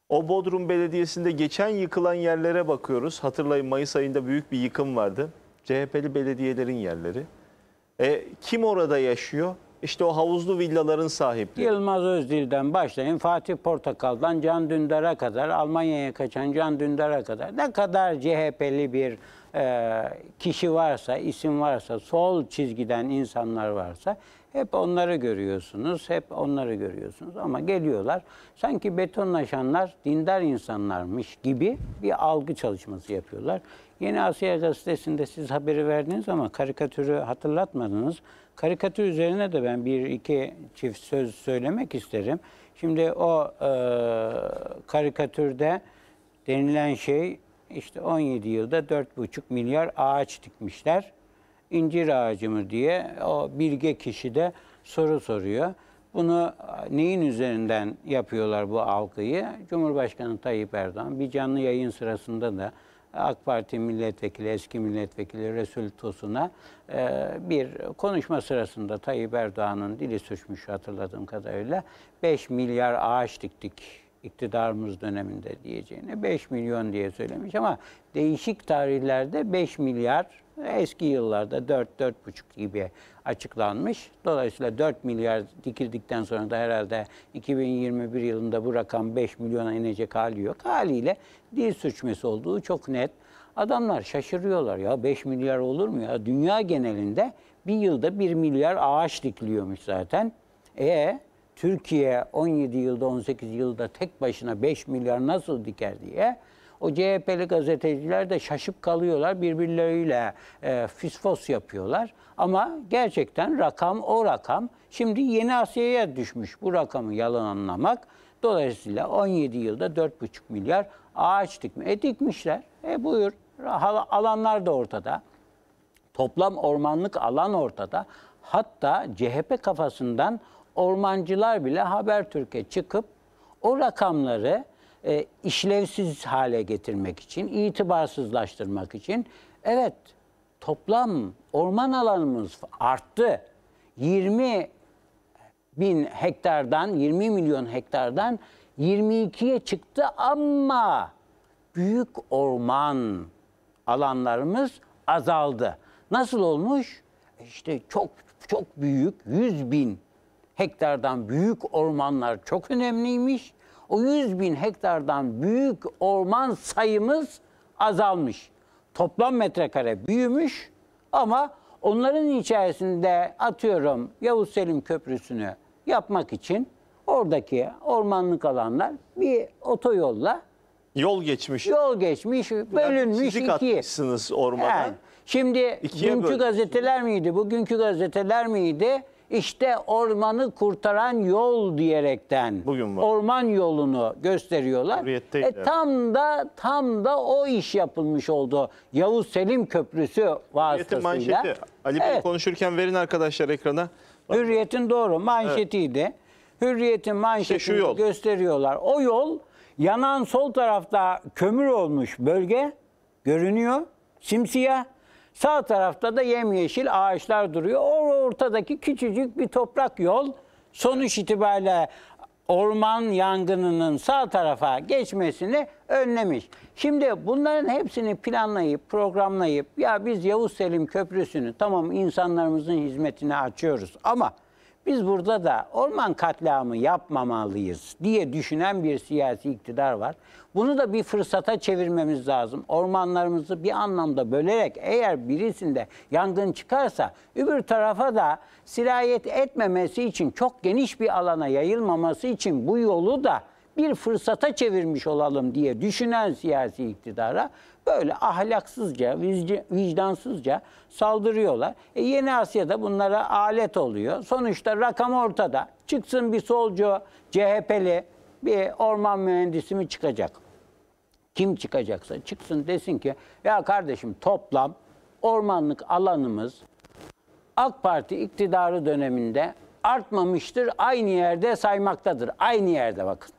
O Bodrum Belediyesi'nde geçen yıkılan yerlere bakıyoruz. Hatırlayın Mayıs ayında büyük bir yıkım vardı. CHP'li belediyelerin yerleri. E, kim orada yaşıyor? İşte o havuzlu villaların sahipleri. Yılmaz Özdil'den başlayın Fatih Portakal'dan Can Dündar'a kadar Almanya'ya kaçan Can Dündar'a kadar ne kadar CHP'li bir e, kişi varsa, isim varsa, sol çizgiden insanlar varsa hep onları görüyorsunuz, hep onları görüyorsunuz. Ama geliyorlar sanki betonlaşanlar dindar insanlarmış gibi bir algı çalışması yapıyorlar. Yeni Asya Gazetesi'nde siz haberi verdiniz ama karikatürü hatırlatmadınız. Karikatür üzerine de ben bir iki çift söz söylemek isterim. Şimdi o e, karikatürde denilen şey işte 17 yılda 4,5 milyar ağaç dikmişler. İncir ağacı mı diye o bilge kişi de soru soruyor. Bunu neyin üzerinden yapıyorlar bu algıyı? Cumhurbaşkanı Tayyip Erdoğan bir canlı yayın sırasında da AK Parti milletvekili, eski milletvekili Resul Tosun'a e, bir konuşma sırasında Tayyip Erdoğan'ın dili suçmuş hatırladığım kadarıyla 5 milyar ağaç diktik iktidarımız döneminde diyeceğini 5 milyon diye söylemiş ama değişik tarihlerde 5 milyar eski yıllarda 4-4,5 gibi açıklanmış. Dolayısıyla 4 milyar dikildikten sonra da herhalde 2021 yılında bu rakam 5 milyona inecek hali yok. Haliyle dil suçması olduğu çok net. Adamlar şaşırıyorlar ya 5 milyar olur mu ya? Dünya genelinde bir yılda 1 milyar ağaç dikiliyormuş zaten. E Türkiye 17 yılda 18 yılda tek başına 5 milyar nasıl diker diye o CHP'li gazeteciler de şaşıp kalıyorlar. Birbirleriyle e, fisfos yapıyorlar. Ama gerçekten rakam o rakam. Şimdi Yeni Asya'ya düşmüş bu rakamı yalan anlamak. Dolayısıyla 17 yılda 4,5 milyar ağaç dikme. E dikmişler. E buyur. Alanlar da ortada. Toplam ormanlık alan ortada. Hatta CHP kafasından ormancılar bile Habertürk'e çıkıp o rakamları e, işlevsiz hale getirmek için, itibarsızlaştırmak için. Evet, toplam orman alanımız arttı. 20 bin hektardan, 20 milyon hektardan 22'ye çıktı ama büyük orman alanlarımız azaldı. Nasıl olmuş? E işte çok çok büyük 100 bin hektardan büyük ormanlar çok önemliymiş. O 100 bin hektardan büyük orman sayımız azalmış. Toplam metrekare büyümüş ama onların içerisinde atıyorum Yavuz Selim Köprüsü'nü yapmak için oradaki ormanlık alanlar bir otoyolla Yol geçmiş. Yol geçmiş, bölünmüş yani ikiye. ormana. He. Şimdi ikiye dünkü gazeteler miydi, bugünkü gazeteler miydi? işte ormanı kurtaran yol diyerekten Bugün var. orman yolunu gösteriyorlar. Hürriyetteydi, E, evet. tam da tam da o iş yapılmış oldu. Yavuz Selim Köprüsü Hürriyetin vasıtasıyla. manşeti. Ali Bey konuşurken verin arkadaşlar ekrana. Hürriyet'in doğru manşetiydi. Hürriyet'in manşetini şu yol. gösteriyorlar. O yol yanan sol tarafta kömür olmuş bölge görünüyor. Simsiyah. Sağ tarafta da yemyeşil ağaçlar duruyor. O ortadaki küçücük bir toprak yol. Sonuç itibariyle orman yangınının sağ tarafa geçmesini önlemiş. Şimdi bunların hepsini planlayıp, programlayıp ya biz Yavuz Selim Köprüsü'nü tamam insanlarımızın hizmetine açıyoruz ama biz burada da orman katliamı yapmamalıyız diye düşünen bir siyasi iktidar var. Bunu da bir fırsata çevirmemiz lazım. Ormanlarımızı bir anlamda bölerek eğer birisinde yangın çıkarsa öbür tarafa da sirayet etmemesi için çok geniş bir alana yayılmaması için bu yolu da bir fırsata çevirmiş olalım diye düşünen siyasi iktidara böyle ahlaksızca, vicdansızca saldırıyorlar. E Yeni Asya'da bunlara alet oluyor. Sonuçta rakam ortada. Çıksın bir solcu, CHP'li bir orman mühendisi mi çıkacak? Kim çıkacaksa çıksın desin ki ya kardeşim toplam ormanlık alanımız AK Parti iktidarı döneminde artmamıştır. Aynı yerde saymaktadır. Aynı yerde bakın.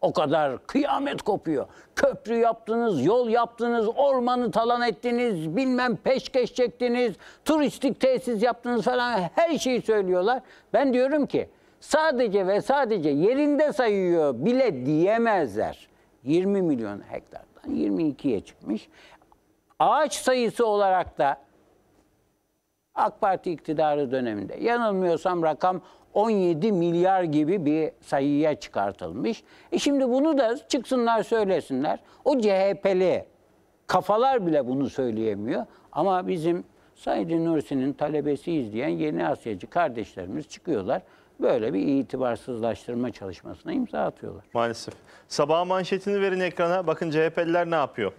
O kadar kıyamet kopuyor. Köprü yaptınız, yol yaptınız, ormanı talan ettiniz, bilmem peşkeş çektiniz, turistik tesis yaptınız falan her şeyi söylüyorlar. Ben diyorum ki sadece ve sadece yerinde sayıyor bile diyemezler. 20 milyon hektardan 22'ye çıkmış. Ağaç sayısı olarak da AK Parti iktidarı döneminde yanılmıyorsam rakam 17 milyar gibi bir sayıya çıkartılmış. E şimdi bunu da çıksınlar söylesinler. O CHP'li kafalar bile bunu söyleyemiyor. Ama bizim Said Nursi'nin talebesiyiz diyen yeni Asyacı kardeşlerimiz çıkıyorlar. Böyle bir itibarsızlaştırma çalışmasına imza atıyorlar. Maalesef. Sabah manşetini verin ekrana. Bakın CHP'liler ne yapıyor?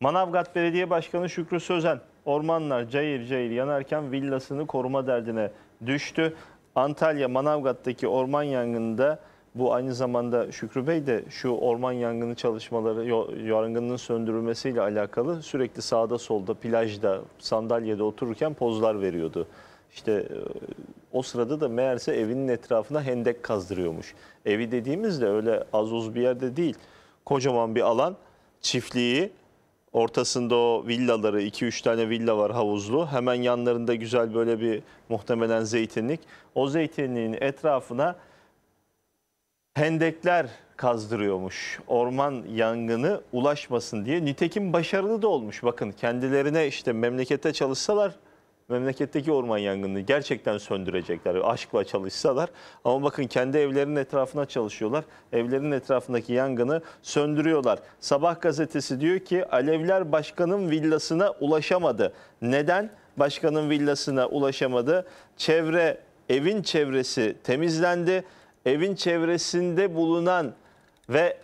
Manavgat Belediye Başkanı Şükrü Sözen ormanlar cayır cayır yanarken villasını koruma derdine düştü. Antalya Manavgat'taki orman yangında bu aynı zamanda Şükrü Bey de şu orman yangını çalışmaları, yangının söndürülmesiyle alakalı sürekli sağda solda, plajda, sandalyede otururken pozlar veriyordu. İşte e, o sırada da meğerse evinin etrafına hendek kazdırıyormuş. Evi dediğimizde öyle az uz bir yerde değil. Kocaman bir alan, çiftliği, Ortasında o villaları, 2-3 tane villa var havuzlu. Hemen yanlarında güzel böyle bir muhtemelen zeytinlik. O zeytinliğin etrafına hendekler kazdırıyormuş. Orman yangını ulaşmasın diye. Nitekim başarılı da olmuş. Bakın kendilerine işte memlekette çalışsalar memleketteki orman yangını gerçekten söndürecekler. Aşkla çalışsalar ama bakın kendi evlerinin etrafına çalışıyorlar. Evlerin etrafındaki yangını söndürüyorlar. Sabah gazetesi diyor ki Alevler başkanın villasına ulaşamadı. Neden? Başkanın villasına ulaşamadı. Çevre, evin çevresi temizlendi. Evin çevresinde bulunan ve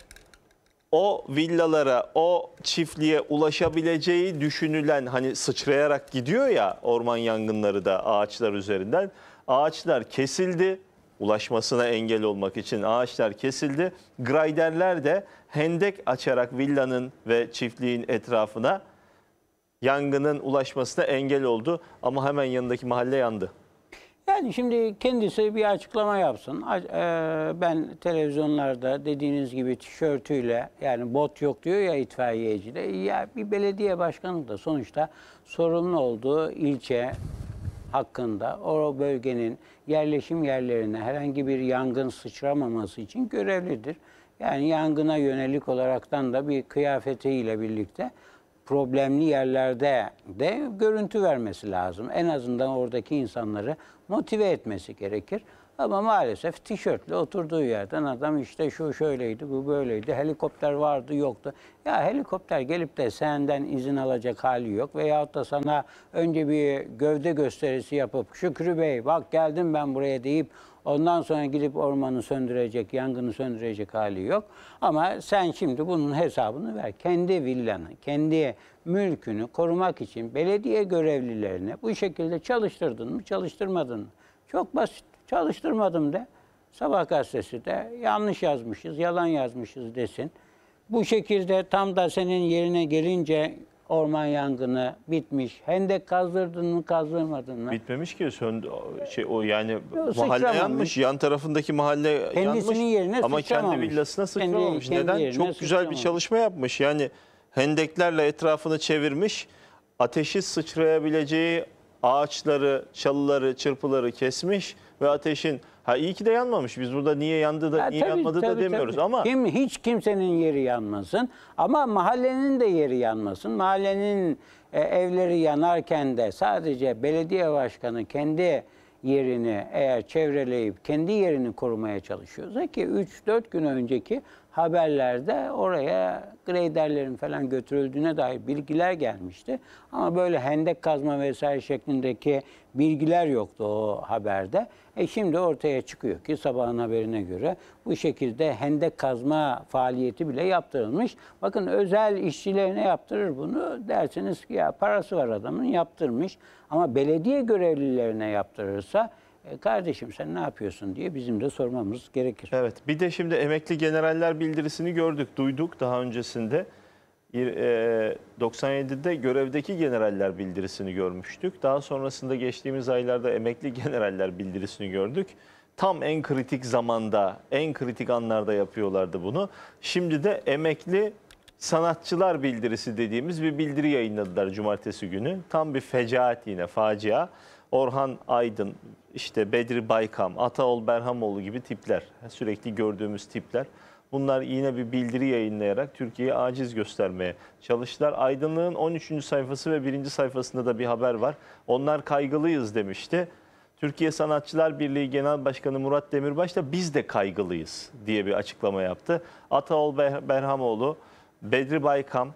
o villalara, o çiftliğe ulaşabileceği düşünülen hani sıçrayarak gidiyor ya orman yangınları da ağaçlar üzerinden. Ağaçlar kesildi. Ulaşmasına engel olmak için ağaçlar kesildi. Grayderler de hendek açarak villanın ve çiftliğin etrafına yangının ulaşmasına engel oldu. Ama hemen yanındaki mahalle yandı. Yani şimdi kendisi bir açıklama yapsın. E, ben televizyonlarda dediğiniz gibi tişörtüyle yani bot yok diyor ya itfaiyecide. Ya bir belediye başkanı da sonuçta sorunlu olduğu ilçe hakkında o bölgenin yerleşim yerlerine herhangi bir yangın sıçramaması için görevlidir. Yani yangına yönelik olaraktan da bir kıyafetiyle birlikte problemli yerlerde de görüntü vermesi lazım. En azından oradaki insanları motive etmesi gerekir. Ama maalesef tişörtle oturduğu yerden adam işte şu şöyleydi, bu böyleydi, helikopter vardı yoktu. Ya helikopter gelip de senden izin alacak hali yok veyahut da sana önce bir gövde gösterisi yapıp Şükrü Bey bak geldim ben buraya deyip ondan sonra gidip ormanı söndürecek, yangını söndürecek hali yok. Ama sen şimdi bunun hesabını ver. Kendi villanı, kendi mülkünü korumak için belediye görevlilerine bu şekilde çalıştırdın mı, çalıştırmadın mı? Çok basit. Çalıştırmadım de. Sabah gazetesi de yanlış yazmışız, yalan yazmışız desin. Bu şekilde tam da senin yerine gelince orman yangını bitmiş. Hendek kazdırdın mı kazdırmadın mı? Bitmemiş ki söndü şey o yani Yok, mahalle yanmış. Yan tarafındaki mahalle Kendisinin yanmış. yerine ama kendi villasına sıçramamış. Kendi, Neden? Kendi Çok güzel bir çalışma yapmış. Yani hendeklerle etrafını çevirmiş. Ateşi sıçrayabileceği ağaçları, çalıları, çırpıları kesmiş ve ateşin ha iyi ki de yanmamış. Biz burada niye yandı da Ha, niye tabii, yanmadı da demiyoruz tabii. ama Kim, hiç kimsenin yeri yanmasın ama mahallenin de yeri yanmasın. Mahallenin e, evleri yanarken de sadece belediye başkanı kendi yerini eğer çevreleyip kendi yerini korumaya çalışıyorsa ki 3-4 gün önceki haberlerde oraya greyderlerin falan götürüldüğüne dair bilgiler gelmişti. Ama böyle hendek kazma vesaire şeklindeki bilgiler yoktu o haberde. E şimdi ortaya çıkıyor ki sabahın haberine göre bu şekilde hendek kazma faaliyeti bile yaptırılmış. Bakın özel işçilerine yaptırır bunu dersiniz ki ya parası var adamın yaptırmış. Ama belediye görevlilerine yaptırırsa e, kardeşim sen ne yapıyorsun diye bizim de sormamız gerekir. Evet bir de şimdi emekli generaller bildirisini gördük, duyduk daha öncesinde. 97'de e, görevdeki generaller bildirisini görmüştük. Daha sonrasında geçtiğimiz aylarda emekli generaller bildirisini gördük. Tam en kritik zamanda, en kritik anlarda yapıyorlardı bunu. Şimdi de emekli sanatçılar bildirisi dediğimiz bir bildiri yayınladılar cumartesi günü. Tam bir fecaat yine, facia. Orhan Aydın işte Bedri Baykam, Ataol Berhamoğlu gibi tipler, sürekli gördüğümüz tipler. Bunlar yine bir bildiri yayınlayarak Türkiye'yi aciz göstermeye çalıştılar. Aydınlığın 13. sayfası ve 1. sayfasında da bir haber var. Onlar kaygılıyız demişti. Türkiye Sanatçılar Birliği Genel Başkanı Murat Demirbaş da biz de kaygılıyız diye bir açıklama yaptı. Ataol Berhamoğlu, Bedri Baykam,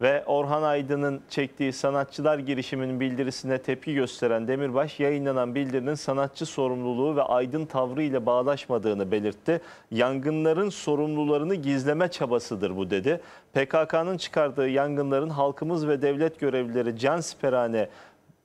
ve Orhan Aydın'ın çektiği sanatçılar girişiminin bildirisine tepki gösteren Demirbaş yayınlanan bildirinin sanatçı sorumluluğu ve Aydın tavrı ile bağdaşmadığını belirtti. Yangınların sorumlularını gizleme çabasıdır bu dedi. PKK'nın çıkardığı yangınların halkımız ve devlet görevlileri can siperhane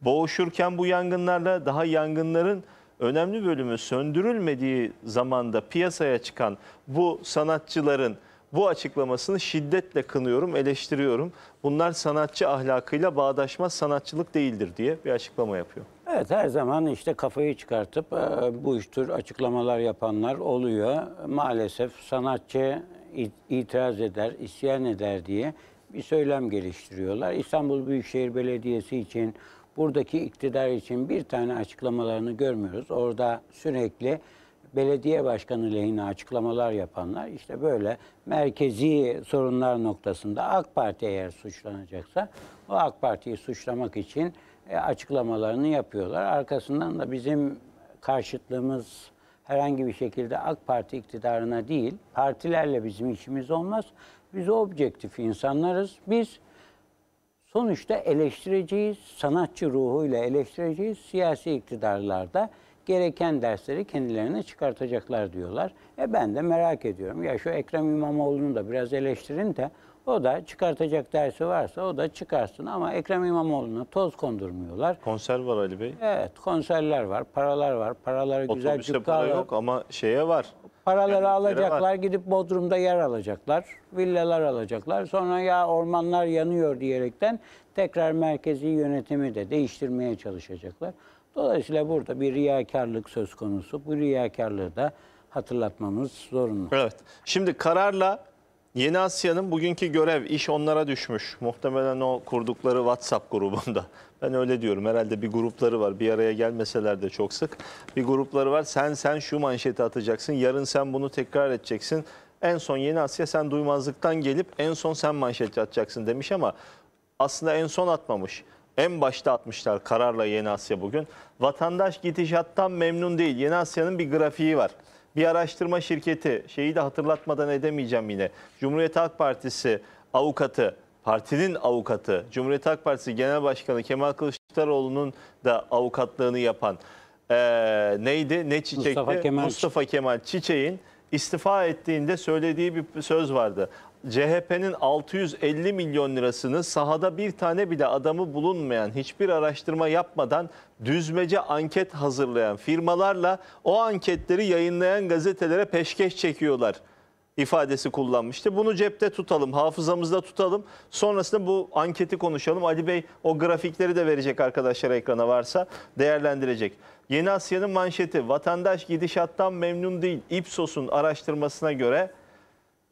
boğuşurken bu yangınlarla daha yangınların önemli bölümü söndürülmediği zamanda piyasaya çıkan bu sanatçıların bu açıklamasını şiddetle kınıyorum, eleştiriyorum. Bunlar sanatçı ahlakıyla bağdaşmaz sanatçılık değildir diye bir açıklama yapıyor. Evet her zaman işte kafayı çıkartıp e, bu tür açıklamalar yapanlar oluyor. Maalesef sanatçı itiraz eder, isyan eder diye bir söylem geliştiriyorlar. İstanbul Büyükşehir Belediyesi için, buradaki iktidar için bir tane açıklamalarını görmüyoruz. Orada sürekli belediye başkanı lehine açıklamalar yapanlar işte böyle merkezi sorunlar noktasında AK Parti eğer suçlanacaksa o AK Parti'yi suçlamak için e, açıklamalarını yapıyorlar. Arkasından da bizim karşıtlığımız herhangi bir şekilde AK Parti iktidarına değil, partilerle bizim işimiz olmaz. Biz objektif insanlarız. Biz sonuçta eleştireceğiz, sanatçı ruhuyla eleştireceğiz. Siyasi iktidarlarda gereken dersleri kendilerine çıkartacaklar diyorlar. E ben de merak ediyorum. Ya şu Ekrem İmamoğlu'nu da biraz eleştirin de o da çıkartacak dersi varsa o da çıkarsın ama Ekrem İmamoğlu'na toz kondurmuyorlar. Konser var Ali Bey. Evet konserler var, paralar var. Paraları Otobüse güzel cukkalar. para yok ama şeye var. Paraları yani alacaklar, var. gidip Bodrum'da yer alacaklar, villalar alacaklar. Sonra ya ormanlar yanıyor diyerekten tekrar merkezi yönetimi de değiştirmeye çalışacaklar. Dolayısıyla burada bir riyakarlık söz konusu. Bu riyakarlığı da hatırlatmamız zorunlu. Evet. Şimdi kararla Yeni Asya'nın bugünkü görev, iş onlara düşmüş. Muhtemelen o kurdukları WhatsApp grubunda. Ben öyle diyorum. Herhalde bir grupları var. Bir araya gelmeseler de çok sık. Bir grupları var. Sen sen şu manşeti atacaksın. Yarın sen bunu tekrar edeceksin. En son Yeni Asya sen duymazlıktan gelip en son sen manşeti atacaksın demiş ama aslında en son atmamış en başta atmışlar kararla Yeni Asya bugün. Vatandaş gidişattan memnun değil. Yeni Asya'nın bir grafiği var. Bir araştırma şirketi, şeyi de hatırlatmadan edemeyeceğim yine. Cumhuriyet Halk Partisi avukatı, partinin avukatı, Cumhuriyet Halk Partisi Genel Başkanı Kemal Kılıçdaroğlu'nun da avukatlığını yapan e, neydi? Ne çiçekti? Mustafa Kemal, Mustafa Kemal Çiçek'in istifa ettiğinde söylediği bir söz vardı. CHP'nin 650 milyon lirasını sahada bir tane bile adamı bulunmayan, hiçbir araştırma yapmadan düzmece anket hazırlayan firmalarla o anketleri yayınlayan gazetelere peşkeş çekiyorlar ifadesi kullanmıştı. Bunu cepte tutalım, hafızamızda tutalım. Sonrasında bu anketi konuşalım. Ali Bey o grafikleri de verecek arkadaşlar ekrana varsa değerlendirecek. Yeni Asya'nın manşeti vatandaş gidişattan memnun değil. Ipsos'un araştırmasına göre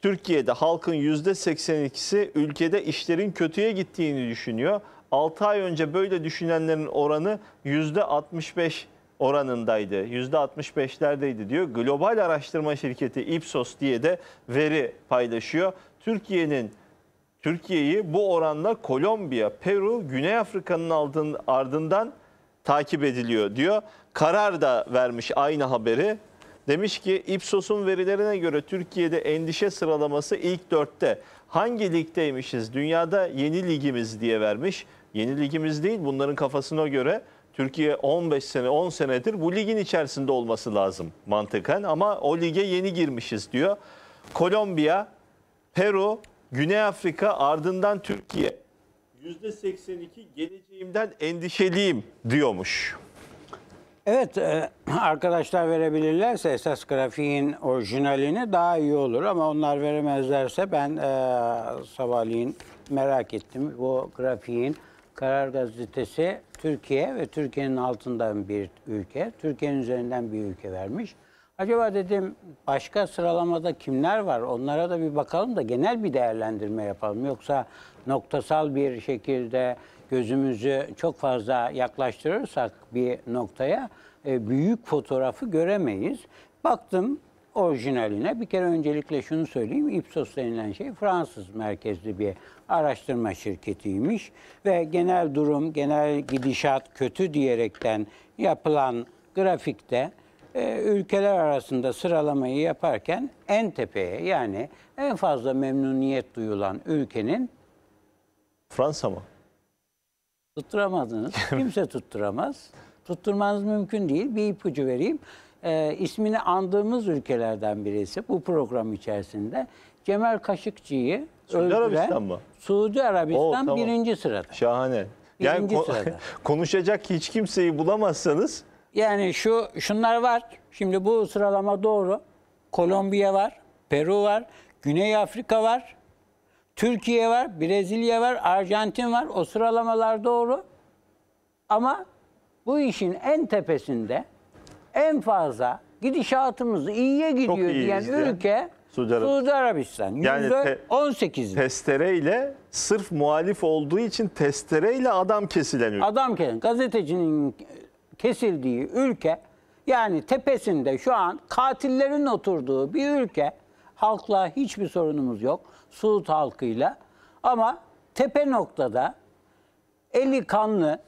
Türkiye'de halkın %82'si ülkede işlerin kötüye gittiğini düşünüyor. 6 ay önce böyle düşünenlerin oranı %65 oranındaydı. %65'lerdeydi diyor. Global araştırma şirketi Ipsos diye de veri paylaşıyor. Türkiye'nin Türkiye'yi bu oranla Kolombiya, Peru, Güney Afrika'nın ardından takip ediliyor diyor. Karar da vermiş aynı haberi Demiş ki Ipsos'un verilerine göre Türkiye'de endişe sıralaması ilk dörtte. Hangi ligdeymişiz? Dünyada yeni ligimiz diye vermiş. Yeni ligimiz değil bunların kafasına göre Türkiye 15 sene 10 senedir bu ligin içerisinde olması lazım mantıken ama o lige yeni girmişiz diyor. Kolombiya, Peru, Güney Afrika ardından Türkiye. %82 geleceğimden endişeliyim diyormuş. Evet e, arkadaşlar verebilirlerse esas grafiğin orijinalini daha iyi olur ama onlar veremezlerse ben e, sabahleyin merak ettim. Bu grafiğin Karar Gazetesi Türkiye ve Türkiye'nin altından bir ülke, Türkiye'nin üzerinden bir ülke vermiş. Acaba dedim başka sıralamada kimler var onlara da bir bakalım da genel bir değerlendirme yapalım. Yoksa noktasal bir şekilde gözümüzü çok fazla yaklaştırırsak bir noktaya e, büyük fotoğrafı göremeyiz. Baktım orijinaline bir kere öncelikle şunu söyleyeyim. Ipsos denilen şey Fransız merkezli bir araştırma şirketiymiş. Ve genel durum, genel gidişat kötü diyerekten yapılan grafikte e, ülkeler arasında sıralamayı yaparken en tepeye yani en fazla memnuniyet duyulan ülkenin Fransa mı? Tutturamadınız. Kimse tutturamaz. Tutturmanız mümkün değil. Bir ipucu vereyim. Ee, ismini andığımız ülkelerden birisi bu program içerisinde Cemal Kaşıkçı'yı Suudi Arabistan mı? Suudi Arabistan Oo, tamam. birinci sırada. Şahane. Birinci yani kon sırada. konuşacak hiç kimseyi bulamazsanız. Yani şu şunlar var. Şimdi bu sıralama doğru. Kolombiya var, Peru var, Güney Afrika var, Türkiye var, Brezilya var, Arjantin var. O sıralamalar doğru. Ama bu işin en tepesinde en fazla gidişatımız iyiye gidiyor iyi diyen izleyen. ülke Suudi Arabistan. Suudi Arabistan. Yani te, 18. Testereyle sırf muhalif olduğu için testereyle adam kesilen ülke. Adam kesilen. Gazetecinin kesildiği ülke yani tepesinde şu an katillerin oturduğu bir ülke. Halkla hiçbir sorunumuz yok. Suud halkıyla. Ama tepe noktada eli kanlı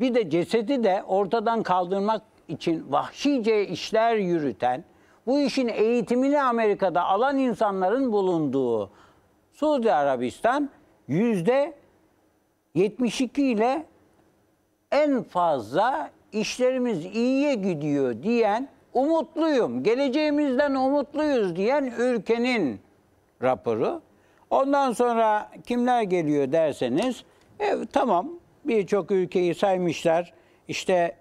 bir de cesedi de ortadan kaldırmak için vahşice işler yürüten, bu işin eğitimini Amerika'da alan insanların bulunduğu Suudi Arabistan yüzde 72 ile en fazla işlerimiz iyiye gidiyor diyen umutluyum, geleceğimizden umutluyuz diyen ülkenin raporu. Ondan sonra kimler geliyor derseniz e, tamam birçok ülkeyi saymışlar. İşte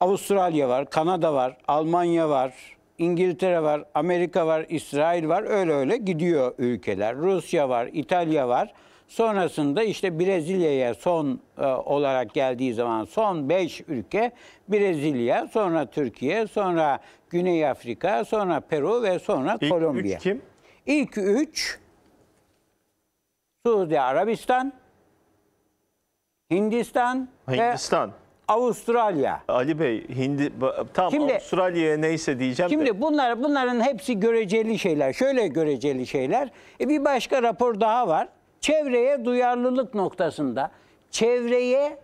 Avustralya var, Kanada var, Almanya var, İngiltere var, Amerika var, İsrail var. Öyle öyle gidiyor ülkeler. Rusya var, İtalya var. Sonrasında işte Brezilya'ya son e, olarak geldiği zaman son 5 ülke Brezilya, sonra Türkiye, sonra Güney Afrika, sonra Peru ve sonra İlk Kolombiya. Üç kim? İlk üç Suudi Arabistan, Hindistan, Hindistan. ve Avustralya. Ali Bey, Hindi tam şimdi, Avustralya'ya neyse diyeceğim. Şimdi de. bunlar bunların hepsi göreceli şeyler. Şöyle göreceli şeyler. E bir başka rapor daha var. Çevreye duyarlılık noktasında çevreye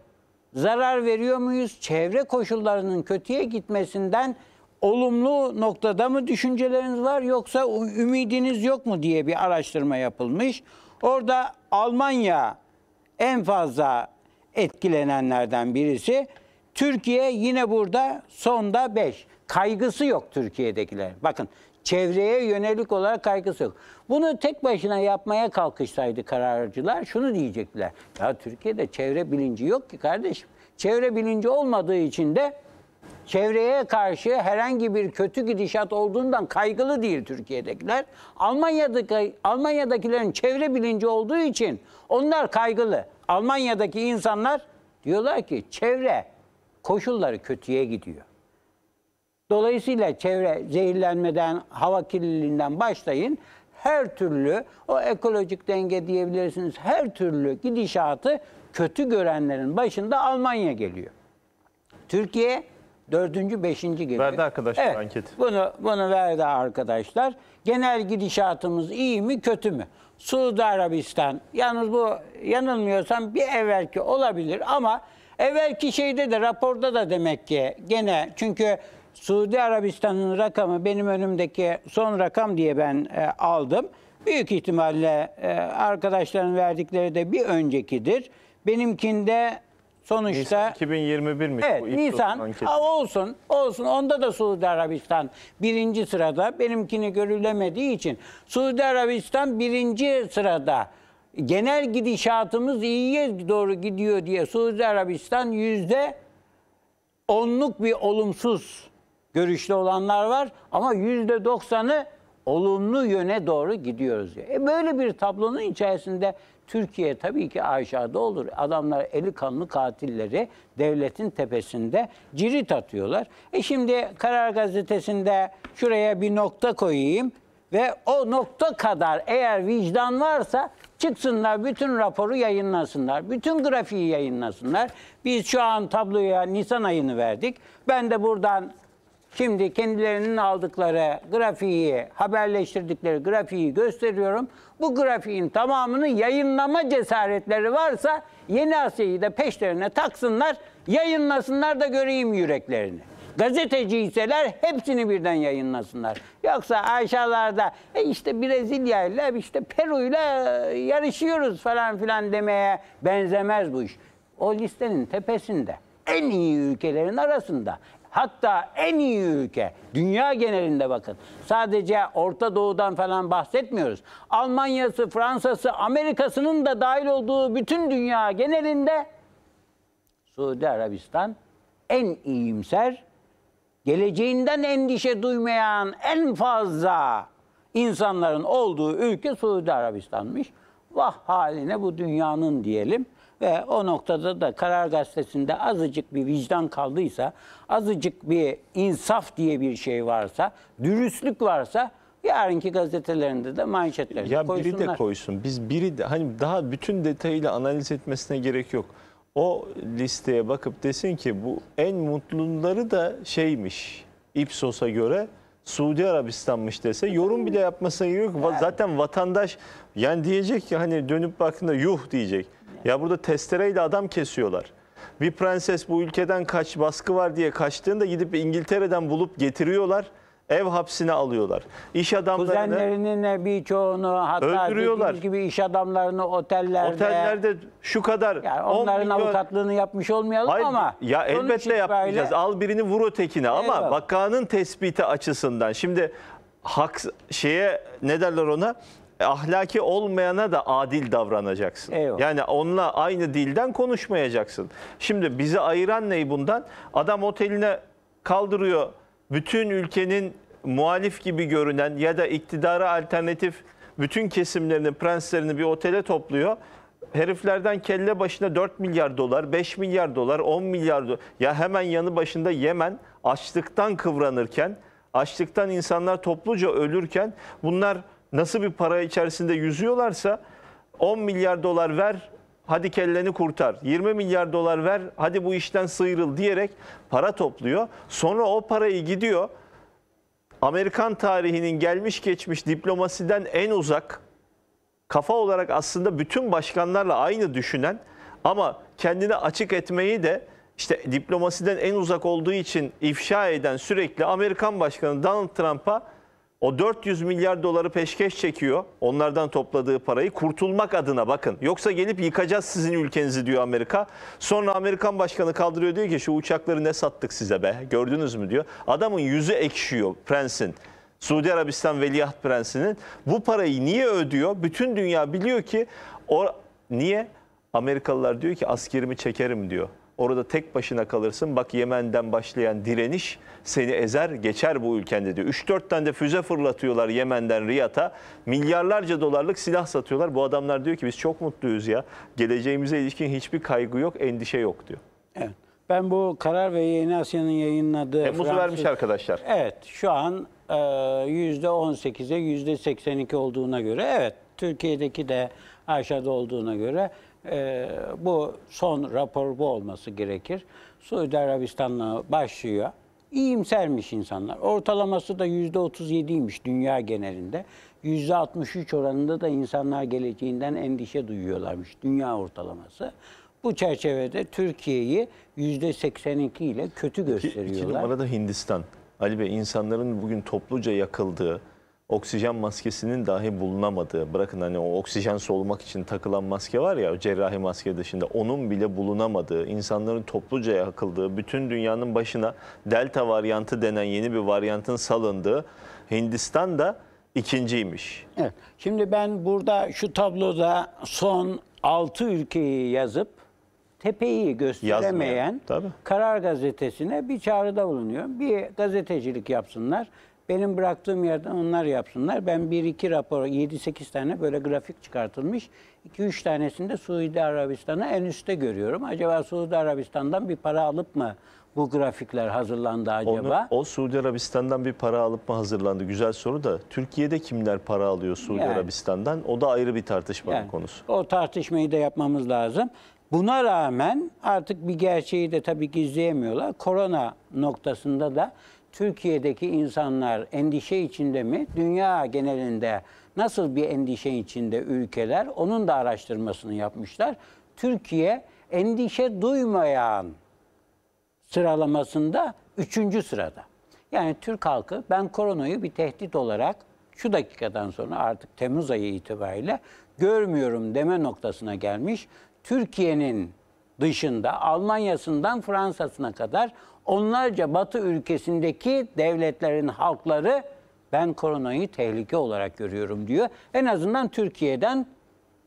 zarar veriyor muyuz? Çevre koşullarının kötüye gitmesinden olumlu noktada mı düşünceleriniz var yoksa ümidiniz yok mu diye bir araştırma yapılmış. Orada Almanya en fazla etkilenenlerden birisi. Türkiye yine burada sonda 5. Kaygısı yok Türkiye'dekiler. Bakın çevreye yönelik olarak kaygısı yok. Bunu tek başına yapmaya kalkışsaydı kararcılar şunu diyecekler. Ya Türkiye'de çevre bilinci yok ki kardeşim. Çevre bilinci olmadığı için de çevreye karşı herhangi bir kötü gidişat olduğundan kaygılı değil Türkiye'dekiler. Almanya'daki Almanya'dakilerin çevre bilinci olduğu için onlar kaygılı. Almanya'daki insanlar diyorlar ki çevre koşulları kötüye gidiyor. Dolayısıyla çevre zehirlenmeden, hava kirliliğinden başlayın. Her türlü o ekolojik denge diyebilirsiniz. Her türlü gidişatı kötü görenlerin başında Almanya geliyor. Türkiye Dördüncü, beşinci gibi. Verdi arkadaşlar evet, anketi. Bunu, bunu verdi arkadaşlar. Genel gidişatımız iyi mi kötü mü? Suudi Arabistan, yalnız bu yanılmıyorsam bir evvelki olabilir ama evvelki şeyde de raporda da demek ki gene çünkü Suudi Arabistan'ın rakamı benim önümdeki son rakam diye ben e, aldım. Büyük ihtimalle e, arkadaşların verdikleri de bir öncekidir. Benimkinde Sonuçta Nisan 2021 mi? Evet, Bu Nisan. anketi. olsun, olsun. Onda da Suudi Arabistan birinci sırada. Benimkini görülemediği için. Suudi Arabistan birinci sırada. Genel gidişatımız iyiye doğru gidiyor diye Suudi Arabistan yüzde onluk bir olumsuz görüşlü olanlar var. Ama yüzde doksanı olumlu yöne doğru gidiyoruz diyor. E böyle bir tablonun içerisinde Türkiye tabii ki aşağıda olur. Adamlar eli kanlı katilleri devletin tepesinde cirit atıyorlar. E şimdi Karar Gazetesi'nde şuraya bir nokta koyayım ve o nokta kadar eğer vicdan varsa çıksınlar bütün raporu yayınlasınlar. Bütün grafiği yayınlasınlar. Biz şu an tabloya Nisan ayını verdik. Ben de buradan Şimdi kendilerinin aldıkları grafiği, haberleştirdikleri grafiği gösteriyorum. Bu grafiğin tamamını yayınlama cesaretleri varsa Yeni Asya'yı da peşlerine taksınlar, yayınlasınlar da göreyim yüreklerini. Gazeteci hepsini birden yayınlasınlar. Yoksa aşağılarda e işte Brezilya ile işte Peru ile yarışıyoruz falan filan demeye benzemez bu iş. O listenin tepesinde en iyi ülkelerin arasında Hatta en iyi ülke. Dünya genelinde bakın. Sadece Orta Doğu'dan falan bahsetmiyoruz. Almanya'sı, Fransa'sı, Amerika'sının da dahil olduğu bütün dünya genelinde Suudi Arabistan en iyimser, geleceğinden endişe duymayan en fazla insanların olduğu ülke Suudi Arabistan'mış. Vah haline bu dünyanın diyelim. Ve o noktada da Karar Gazetesi'nde azıcık bir vicdan kaldıysa, azıcık bir insaf diye bir şey varsa, dürüstlük varsa yarınki gazetelerinde de manşetlerinde ya koysunlar. biri de koysun. Biz biri de hani daha bütün detayıyla analiz etmesine gerek yok. O listeye bakıp desin ki bu en mutluları da şeymiş Ipsos'a göre Suudi Arabistan'mış dese yorum bile yapmasına gerek yok. Zaten vatandaş yani diyecek ki hani dönüp baktığında yuh diyecek. Ya burada testereyle adam kesiyorlar. Bir prenses bu ülkeden kaç baskı var diye kaçtığında gidip İngiltere'den bulup getiriyorlar. Ev hapsine alıyorlar. İş adamlarını Kuzenlerinin birçoğunu hatta Öldürüyorlar. gibi iş adamlarını otellerde. otellerde şu kadar yani onların milyon- avukatlığını yapmış olmayalım Hayır, ama. ya elbette itibariyle- yapmayacağız. Al birini vur ötekine ama bakanın tespiti açısından şimdi hak şeye ne derler ona? E, ahlaki olmayana da adil davranacaksın. Eyvallah. Yani onunla aynı dilden konuşmayacaksın. Şimdi bizi ayıran ney bundan? Adam oteline kaldırıyor bütün ülkenin muhalif gibi görünen ya da iktidara alternatif bütün kesimlerini, prenslerini bir otele topluyor. Heriflerden kelle başına 4 milyar dolar, 5 milyar dolar, 10 milyar dolar. Ya hemen yanı başında Yemen açlıktan kıvranırken, açlıktan insanlar topluca ölürken bunlar nasıl bir para içerisinde yüzüyorlarsa 10 milyar dolar ver hadi kelleni kurtar. 20 milyar dolar ver hadi bu işten sıyrıl diyerek para topluyor. Sonra o parayı gidiyor Amerikan tarihinin gelmiş geçmiş diplomasiden en uzak kafa olarak aslında bütün başkanlarla aynı düşünen ama kendini açık etmeyi de işte diplomasiden en uzak olduğu için ifşa eden sürekli Amerikan Başkanı Donald Trump'a o 400 milyar doları peşkeş çekiyor. Onlardan topladığı parayı kurtulmak adına bakın. Yoksa gelip yıkacağız sizin ülkenizi diyor Amerika. Sonra Amerikan başkanı kaldırıyor diyor ki şu uçakları ne sattık size be gördünüz mü diyor. Adamın yüzü ekşiyor prensin. Suudi Arabistan Veliaht Prensi'nin bu parayı niye ödüyor? Bütün dünya biliyor ki o niye? Amerikalılar diyor ki askerimi çekerim diyor. Orada tek başına kalırsın. Bak Yemen'den başlayan direniş seni ezer geçer bu ülkende diyor. 3-4 tane de füze fırlatıyorlar Yemen'den Riyad'a. Milyarlarca dolarlık silah satıyorlar. Bu adamlar diyor ki biz çok mutluyuz ya. Geleceğimize ilişkin hiçbir kaygı yok, endişe yok diyor. Evet. Ben bu Karar ve Yeni Asya'nın yayınladığı... Temmuz'u Fransız... vermiş arkadaşlar. Evet. Şu an e, %18'e %82 olduğuna göre evet. Türkiye'deki de aşağıda olduğuna göre e, bu son rapor bu olması gerekir. Suudi Arabistan'la başlıyor. İyimsermiş insanlar. Ortalaması da %37'ymiş dünya genelinde. %63 oranında da insanlar geleceğinden endişe duyuyorlarmış dünya ortalaması. Bu çerçevede Türkiye'yi %82 ile kötü gösteriyorlar. İki, iki numarada Hindistan. Ali Bey insanların bugün topluca yakıldığı, oksijen maskesinin dahi bulunamadığı, bırakın hani o oksijen solumak için takılan maske var ya, cerrahi maske dışında onun bile bulunamadığı, insanların topluca yakıldığı, bütün dünyanın başına delta varyantı denen yeni bir varyantın salındığı Hindistan da ikinciymiş. Evet. Şimdi ben burada şu tabloda son 6 ülkeyi yazıp tepeyi gösteremeyen tabii. Karar Gazetesi'ne bir çağrıda bulunuyor. Bir gazetecilik yapsınlar. Benim bıraktığım yerden onlar yapsınlar. Ben 1-2 rapor, 7-8 tane böyle grafik çıkartılmış. 2-3 tanesinde Suudi Arabistan'a en üstte görüyorum. Acaba Suudi Arabistan'dan bir para alıp mı bu grafikler hazırlandı acaba? Onu, o Suudi Arabistan'dan bir para alıp mı hazırlandı? Güzel soru da Türkiye'de kimler para alıyor Suudi yani, Arabistan'dan? O da ayrı bir tartışma yani, konusu. O tartışmayı da yapmamız lazım. Buna rağmen artık bir gerçeği de tabii ki izleyemiyorlar. Korona noktasında da Türkiye'deki insanlar endişe içinde mi? Dünya genelinde nasıl bir endişe içinde ülkeler? Onun da araştırmasını yapmışlar. Türkiye endişe duymayan sıralamasında üçüncü sırada. Yani Türk halkı ben koronayı bir tehdit olarak şu dakikadan sonra artık Temmuz ayı itibariyle görmüyorum deme noktasına gelmiş. Türkiye'nin dışında Almanya'sından Fransa'sına kadar Onlarca Batı ülkesindeki devletlerin halkları ben koronayı tehlike olarak görüyorum diyor. En azından Türkiye'den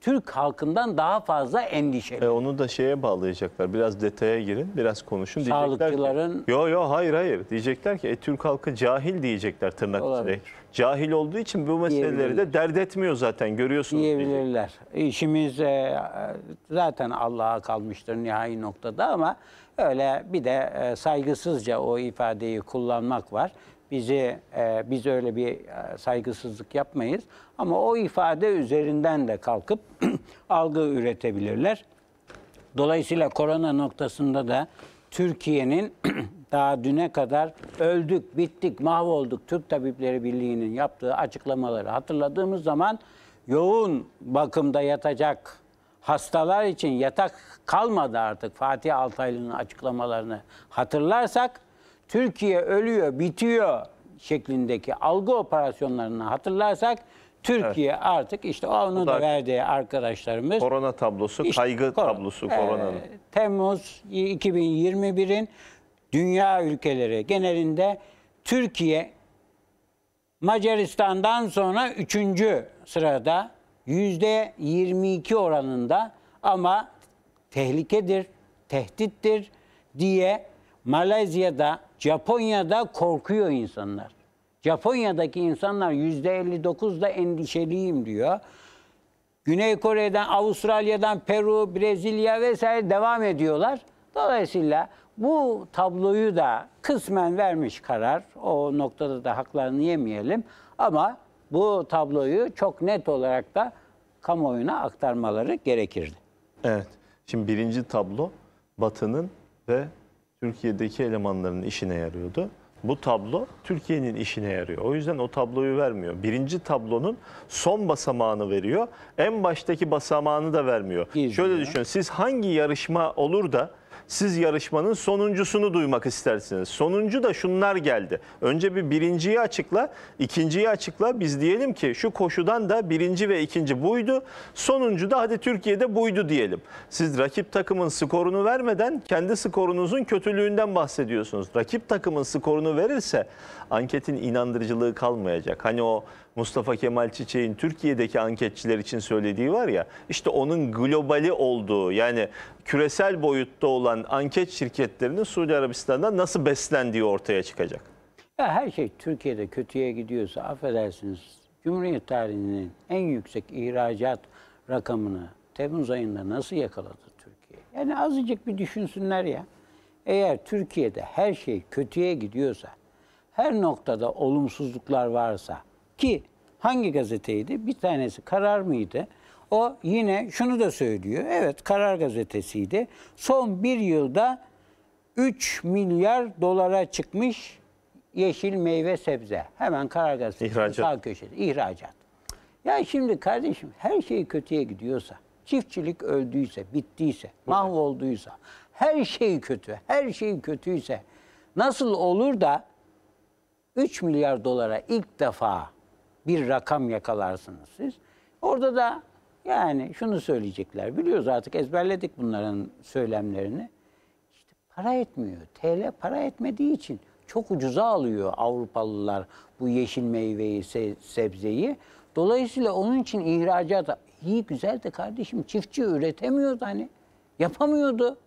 Türk halkından daha fazla endişeli. E onu da şeye bağlayacaklar. Biraz detaya girin, biraz konuşun Sağlıkçıların... diyecekler. Ki, yo yo hayır hayır diyecekler ki e, Türk halkı cahil diyecekler tırnak içinde. Cahil olduğu için bu meseleleri de dert etmiyor zaten görüyorsunuz. Diyebilirler. Diyecek. İşimiz e, zaten Allah'a kalmıştır nihai noktada ama Öyle bir de e, saygısızca o ifadeyi kullanmak var. Bizi e, biz öyle bir e, saygısızlık yapmayız ama o ifade üzerinden de kalkıp algı üretebilirler. Dolayısıyla korona noktasında da Türkiye'nin daha düne kadar öldük, bittik, mahvolduk Türk Tabipleri Birliği'nin yaptığı açıklamaları hatırladığımız zaman yoğun bakımda yatacak hastalar için yatak kalmadı artık Fatih Altaylı'nın açıklamalarını hatırlarsak Türkiye ölüyor, bitiyor şeklindeki algı operasyonlarını hatırlarsak Türkiye evet. artık işte onun da, verdiği arkadaşlarımız. Korona tablosu, işte, kaygı korona, tablosu ee, koronanın. E, Temmuz 2021'in dünya ülkeleri genelinde Türkiye Macaristan'dan sonra üçüncü sırada %22 oranında ama tehlikedir, tehdittir diye Malezya'da, Japonya'da korkuyor insanlar. Japonya'daki insanlar %59'da endişeliyim diyor. Güney Kore'den, Avustralya'dan, Peru, Brezilya vesaire devam ediyorlar. Dolayısıyla bu tabloyu da kısmen vermiş karar. O noktada da haklarını yemeyelim. Ama bu tabloyu çok net olarak da kamuoyuna aktarmaları gerekirdi. Evet. Şimdi birinci tablo Batı'nın ve Türkiye'deki elemanların işine yarıyordu. Bu tablo Türkiye'nin işine yarıyor. O yüzden o tabloyu vermiyor. Birinci tablonun son basamağını veriyor. En baştaki basamağını da vermiyor. İzliyor. Şöyle düşünün. Siz hangi yarışma olur da siz yarışmanın sonuncusunu duymak istersiniz. Sonuncu da şunlar geldi. Önce bir birinciyi açıkla, ikinciyi açıkla. Biz diyelim ki şu koşudan da birinci ve ikinci buydu. Sonuncu da hadi Türkiye'de buydu diyelim. Siz rakip takımın skorunu vermeden kendi skorunuzun kötülüğünden bahsediyorsunuz. Rakip takımın skorunu verirse anketin inandırıcılığı kalmayacak. Hani o Mustafa Kemal Çiçek'in Türkiye'deki anketçiler için söylediği var ya işte onun globali olduğu yani küresel boyutta olan anket şirketlerinin Suudi Arabistan'dan nasıl beslendiği ortaya çıkacak. Ya her şey Türkiye'de kötüye gidiyorsa affedersiniz Cumhuriyet tarihinin en yüksek ihracat rakamını Temmuz ayında nasıl yakaladı Türkiye? Yani azıcık bir düşünsünler ya. Eğer Türkiye'de her şey kötüye gidiyorsa, her noktada olumsuzluklar varsa, ki hangi gazeteydi? Bir tanesi Karar mıydı? O yine şunu da söylüyor. Evet Karar gazetesiydi. Son bir yılda 3 milyar dolara çıkmış yeşil meyve sebze. Hemen Karar Gazetesi'nin sağ köşede. İhracat. Ya şimdi kardeşim her şey kötüye gidiyorsa, çiftçilik öldüyse, bittiyse, mahvolduysa, her şey kötü, her şey kötüyse nasıl olur da 3 milyar dolara ilk defa bir rakam yakalarsınız siz. Orada da yani şunu söyleyecekler. Biliyoruz artık ezberledik bunların söylemlerini. İşte para etmiyor. TL para etmediği için çok ucuza alıyor Avrupalılar bu yeşil meyveyi, sebzeyi. Dolayısıyla onun için ihracat iyi güzel de kardeşim çiftçi üretemiyordu hani. Yapamıyordu.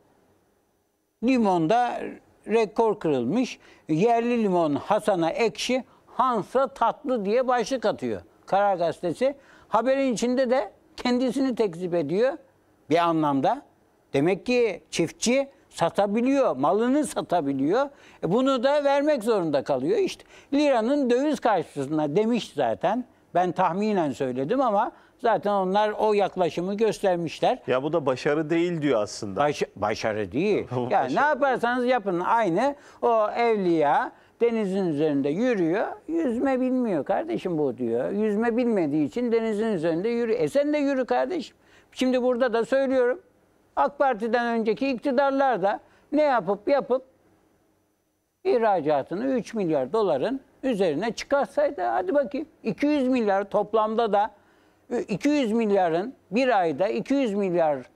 Limonda rekor kırılmış. Yerli limon Hasan'a ekşi, Hansa Tatlı diye başlık atıyor Karar Gazetesi. Haberin içinde de kendisini tekzip ediyor bir anlamda. Demek ki çiftçi satabiliyor, malını satabiliyor. E bunu da vermek zorunda kalıyor. İşte liranın döviz karşısında demiş zaten. Ben tahminen söyledim ama zaten onlar o yaklaşımı göstermişler. Ya bu da başarı değil diyor aslında. Baş, başarı değil. ya yani ne yaparsanız yapın aynı o evliya denizin üzerinde yürüyor. Yüzme bilmiyor kardeşim bu diyor. Yüzme bilmediği için denizin üzerinde yürü. E sen de yürü kardeşim. Şimdi burada da söylüyorum. AK Parti'den önceki iktidarlar da ne yapıp yapıp ihracatını 3 milyar doların üzerine çıkarsaydı hadi bakayım 200 milyar toplamda da 200 milyarın bir ayda 200 milyar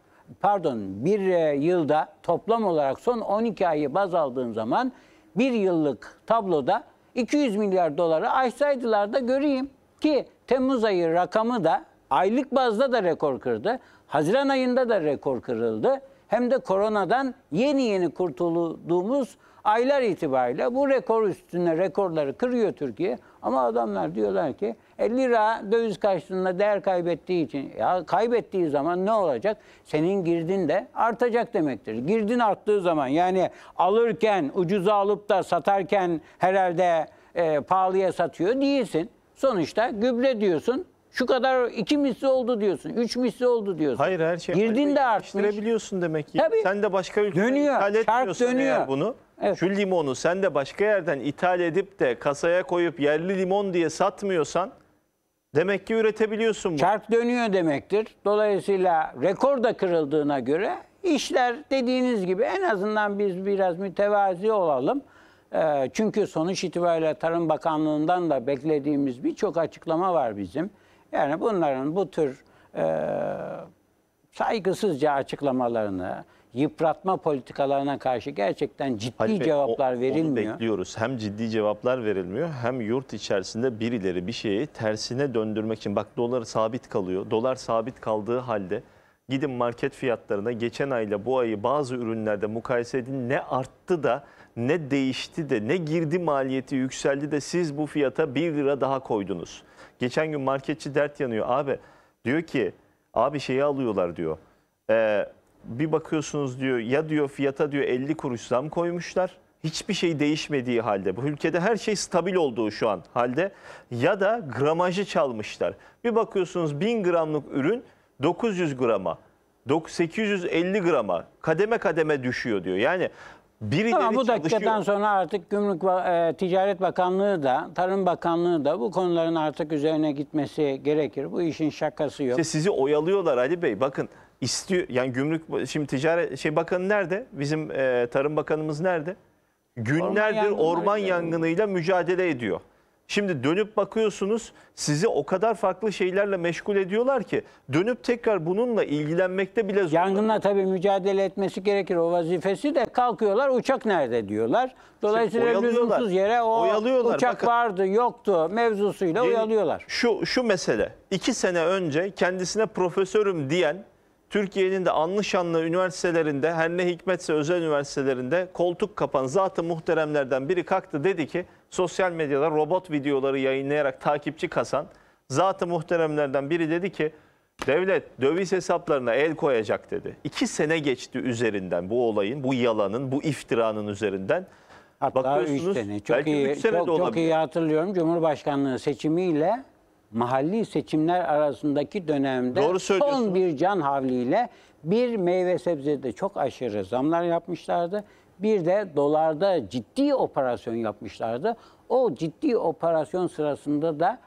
pardon bir e, yılda toplam olarak son 12 ayı baz aldığın zaman bir yıllık tabloda 200 milyar doları aşsaydılar da göreyim ki Temmuz ayı rakamı da aylık bazda da rekor kırdı. Haziran ayında da rekor kırıldı. Hem de koronadan yeni yeni kurtulduğumuz aylar itibariyle bu rekor üstüne rekorları kırıyor Türkiye. Ama adamlar diyorlar ki e, lira döviz karşılığında değer kaybettiği için ya kaybettiği zaman ne olacak? Senin girdin de artacak demektir. Girdin arttığı zaman yani alırken ucuza alıp da satarken herhalde e, pahalıya satıyor değilsin. Sonuçta gübre diyorsun şu kadar iki misli oldu diyorsun. Üç misli oldu diyorsun. Hayır her şey. Girdin de artmış. Değiştirebiliyorsun demek ki. Tabii. Sen de başka ülkeden dönüyor. ithal etmiyorsun dönüyor. eğer bunu. Evet. Şu limonu sen de başka yerden ithal edip de kasaya koyup yerli limon diye satmıyorsan demek ki üretebiliyorsun bunu. Çark dönüyor demektir. Dolayısıyla rekor da kırıldığına göre işler dediğiniz gibi en azından biz biraz mütevazi olalım. Ee, çünkü sonuç itibariyle Tarım Bakanlığı'ndan da beklediğimiz birçok açıklama var bizim. Yani bunların bu tür e, saygısızca açıklamalarını, yıpratma politikalarına karşı gerçekten ciddi Halil cevaplar o, verilmiyor. Onu bekliyoruz. Hem ciddi cevaplar verilmiyor hem yurt içerisinde birileri bir şeyi tersine döndürmek için bak dolar sabit kalıyor. Dolar sabit kaldığı halde gidin market fiyatlarına geçen ayla bu ayı bazı ürünlerde mukayese edin ne arttı da ne değişti de ne girdi maliyeti yükseldi de siz bu fiyata 1 lira daha koydunuz. Geçen gün marketçi dert yanıyor. Abi diyor ki abi şeyi alıyorlar diyor. Ee, bir bakıyorsunuz diyor ya diyor fiyata diyor 50 kuruş zam koymuşlar. Hiçbir şey değişmediği halde bu ülkede her şey stabil olduğu şu an halde ya da gramajı çalmışlar. Bir bakıyorsunuz 1000 gramlık ürün 900 grama 850 grama kademe kademe düşüyor diyor. Yani Birileri Ama bu dakikadan sonra artık Gümrük e, Ticaret Bakanlığı da, Tarım Bakanlığı da bu konuların artık üzerine gitmesi gerekir. Bu işin şakası yok. İşte sizi oyalıyorlar Ali Bey. Bakın istiyor yani gümrük şimdi ticaret şey bakanı nerede? Bizim e, Tarım Bakanımız nerede? Günlerdir orman, orman yangınıyla mücadele ediyor. Şimdi dönüp bakıyorsunuz sizi o kadar farklı şeylerle meşgul ediyorlar ki dönüp tekrar bununla ilgilenmekte bile zor. Yangınla tabii mücadele etmesi gerekir o vazifesi de kalkıyorlar uçak nerede diyorlar. Dolayısıyla işte lüzumsuz yere o oyalıyorlar. uçak Bakın, vardı yoktu mevzusuyla yeni, oyalıyorlar. Şu, şu mesele iki sene önce kendisine profesörüm diyen Türkiye'nin de anlı şanlı üniversitelerinde her ne hikmetse özel üniversitelerinde koltuk kapan zatı muhteremlerden biri kalktı dedi ki sosyal medyada robot videoları yayınlayarak takipçi kasan zatı muhteremlerden biri dedi ki devlet döviz hesaplarına el koyacak dedi. İki sene geçti üzerinden bu olayın, bu yalanın, bu iftiranın üzerinden. Hatta 3 sene. Çok belki iyi, üç sene çok, de olabilir. çok iyi hatırlıyorum Cumhurbaşkanlığı seçimiyle mahalli seçimler arasındaki dönemde Doğru son bir can havliyle bir meyve sebzede çok aşırı zamlar yapmışlardı. Bir de dolarda ciddi operasyon yapmışlardı. O ciddi operasyon sırasında da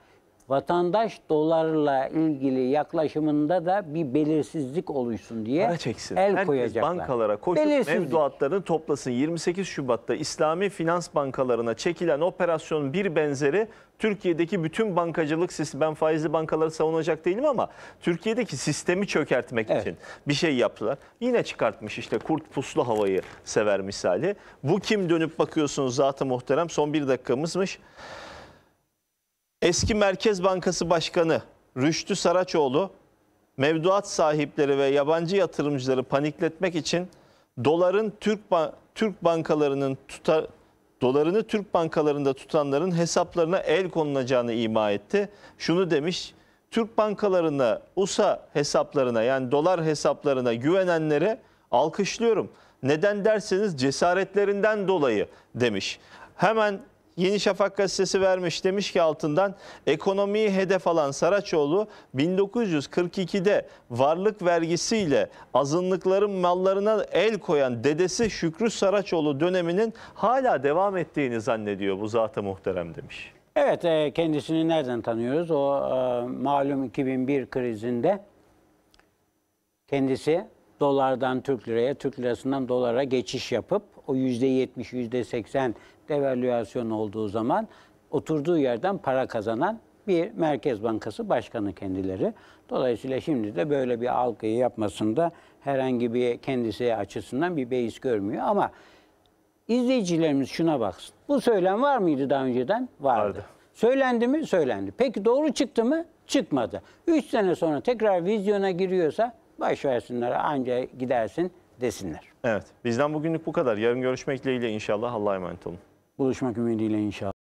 vatandaş dolarla ilgili yaklaşımında da bir belirsizlik oluşsun diye Para çeksin. el Herkes koyacaklar. bankalara koşup Belirsizlik. mevduatlarını toplasın. 28 Şubat'ta İslami Finans Bankalarına çekilen operasyonun bir benzeri Türkiye'deki bütün bankacılık sistemi, ben faizli bankaları savunacak değilim ama Türkiye'deki sistemi çökertmek Evet. için bir şey yaptılar. Yine çıkartmış işte kurt puslu havayı sever misali. Bu kim dönüp bakıyorsunuz zaten muhterem son bir dakikamızmış. Eski Merkez Bankası Başkanı Rüştü Saraçoğlu mevduat sahipleri ve yabancı yatırımcıları panikletmek için doların Türk ba Türk bankalarının tutar dolarını Türk bankalarında tutanların hesaplarına el konulacağını ima etti. Şunu demiş. Türk bankalarına, USA hesaplarına yani dolar hesaplarına güvenenlere alkışlıyorum. Neden derseniz cesaretlerinden dolayı demiş. Hemen Yeni Şafak gazetesi vermiş demiş ki altından ekonomiyi hedef alan Saraçoğlu 1942'de varlık vergisiyle azınlıkların mallarına el koyan dedesi Şükrü Saraçoğlu döneminin hala devam ettiğini zannediyor bu zata muhterem demiş. Evet e, kendisini nereden tanıyoruz? O e, malum 2001 krizinde kendisi dolardan Türk liraya, Türk lirasından dolara geçiş yapıp o %70, %80 devalüasyon olduğu zaman oturduğu yerden para kazanan bir Merkez Bankası Başkanı kendileri. Dolayısıyla şimdi de böyle bir algıyı yapmasında herhangi bir kendisi açısından bir beis görmüyor ama izleyicilerimiz şuna baksın. Bu söylem var mıydı daha önceden? Vardı. Vardı. Söylendi mi? Söylendi. Peki doğru çıktı mı? Çıkmadı. Üç sene sonra tekrar vizyona giriyorsa baş versinler anca gidersin desinler. Evet bizden bugünlük bu kadar. Yarın görüşmek dileğiyle inşallah Allah'a emanet olun. Buluşmak ümidiyle inşallah.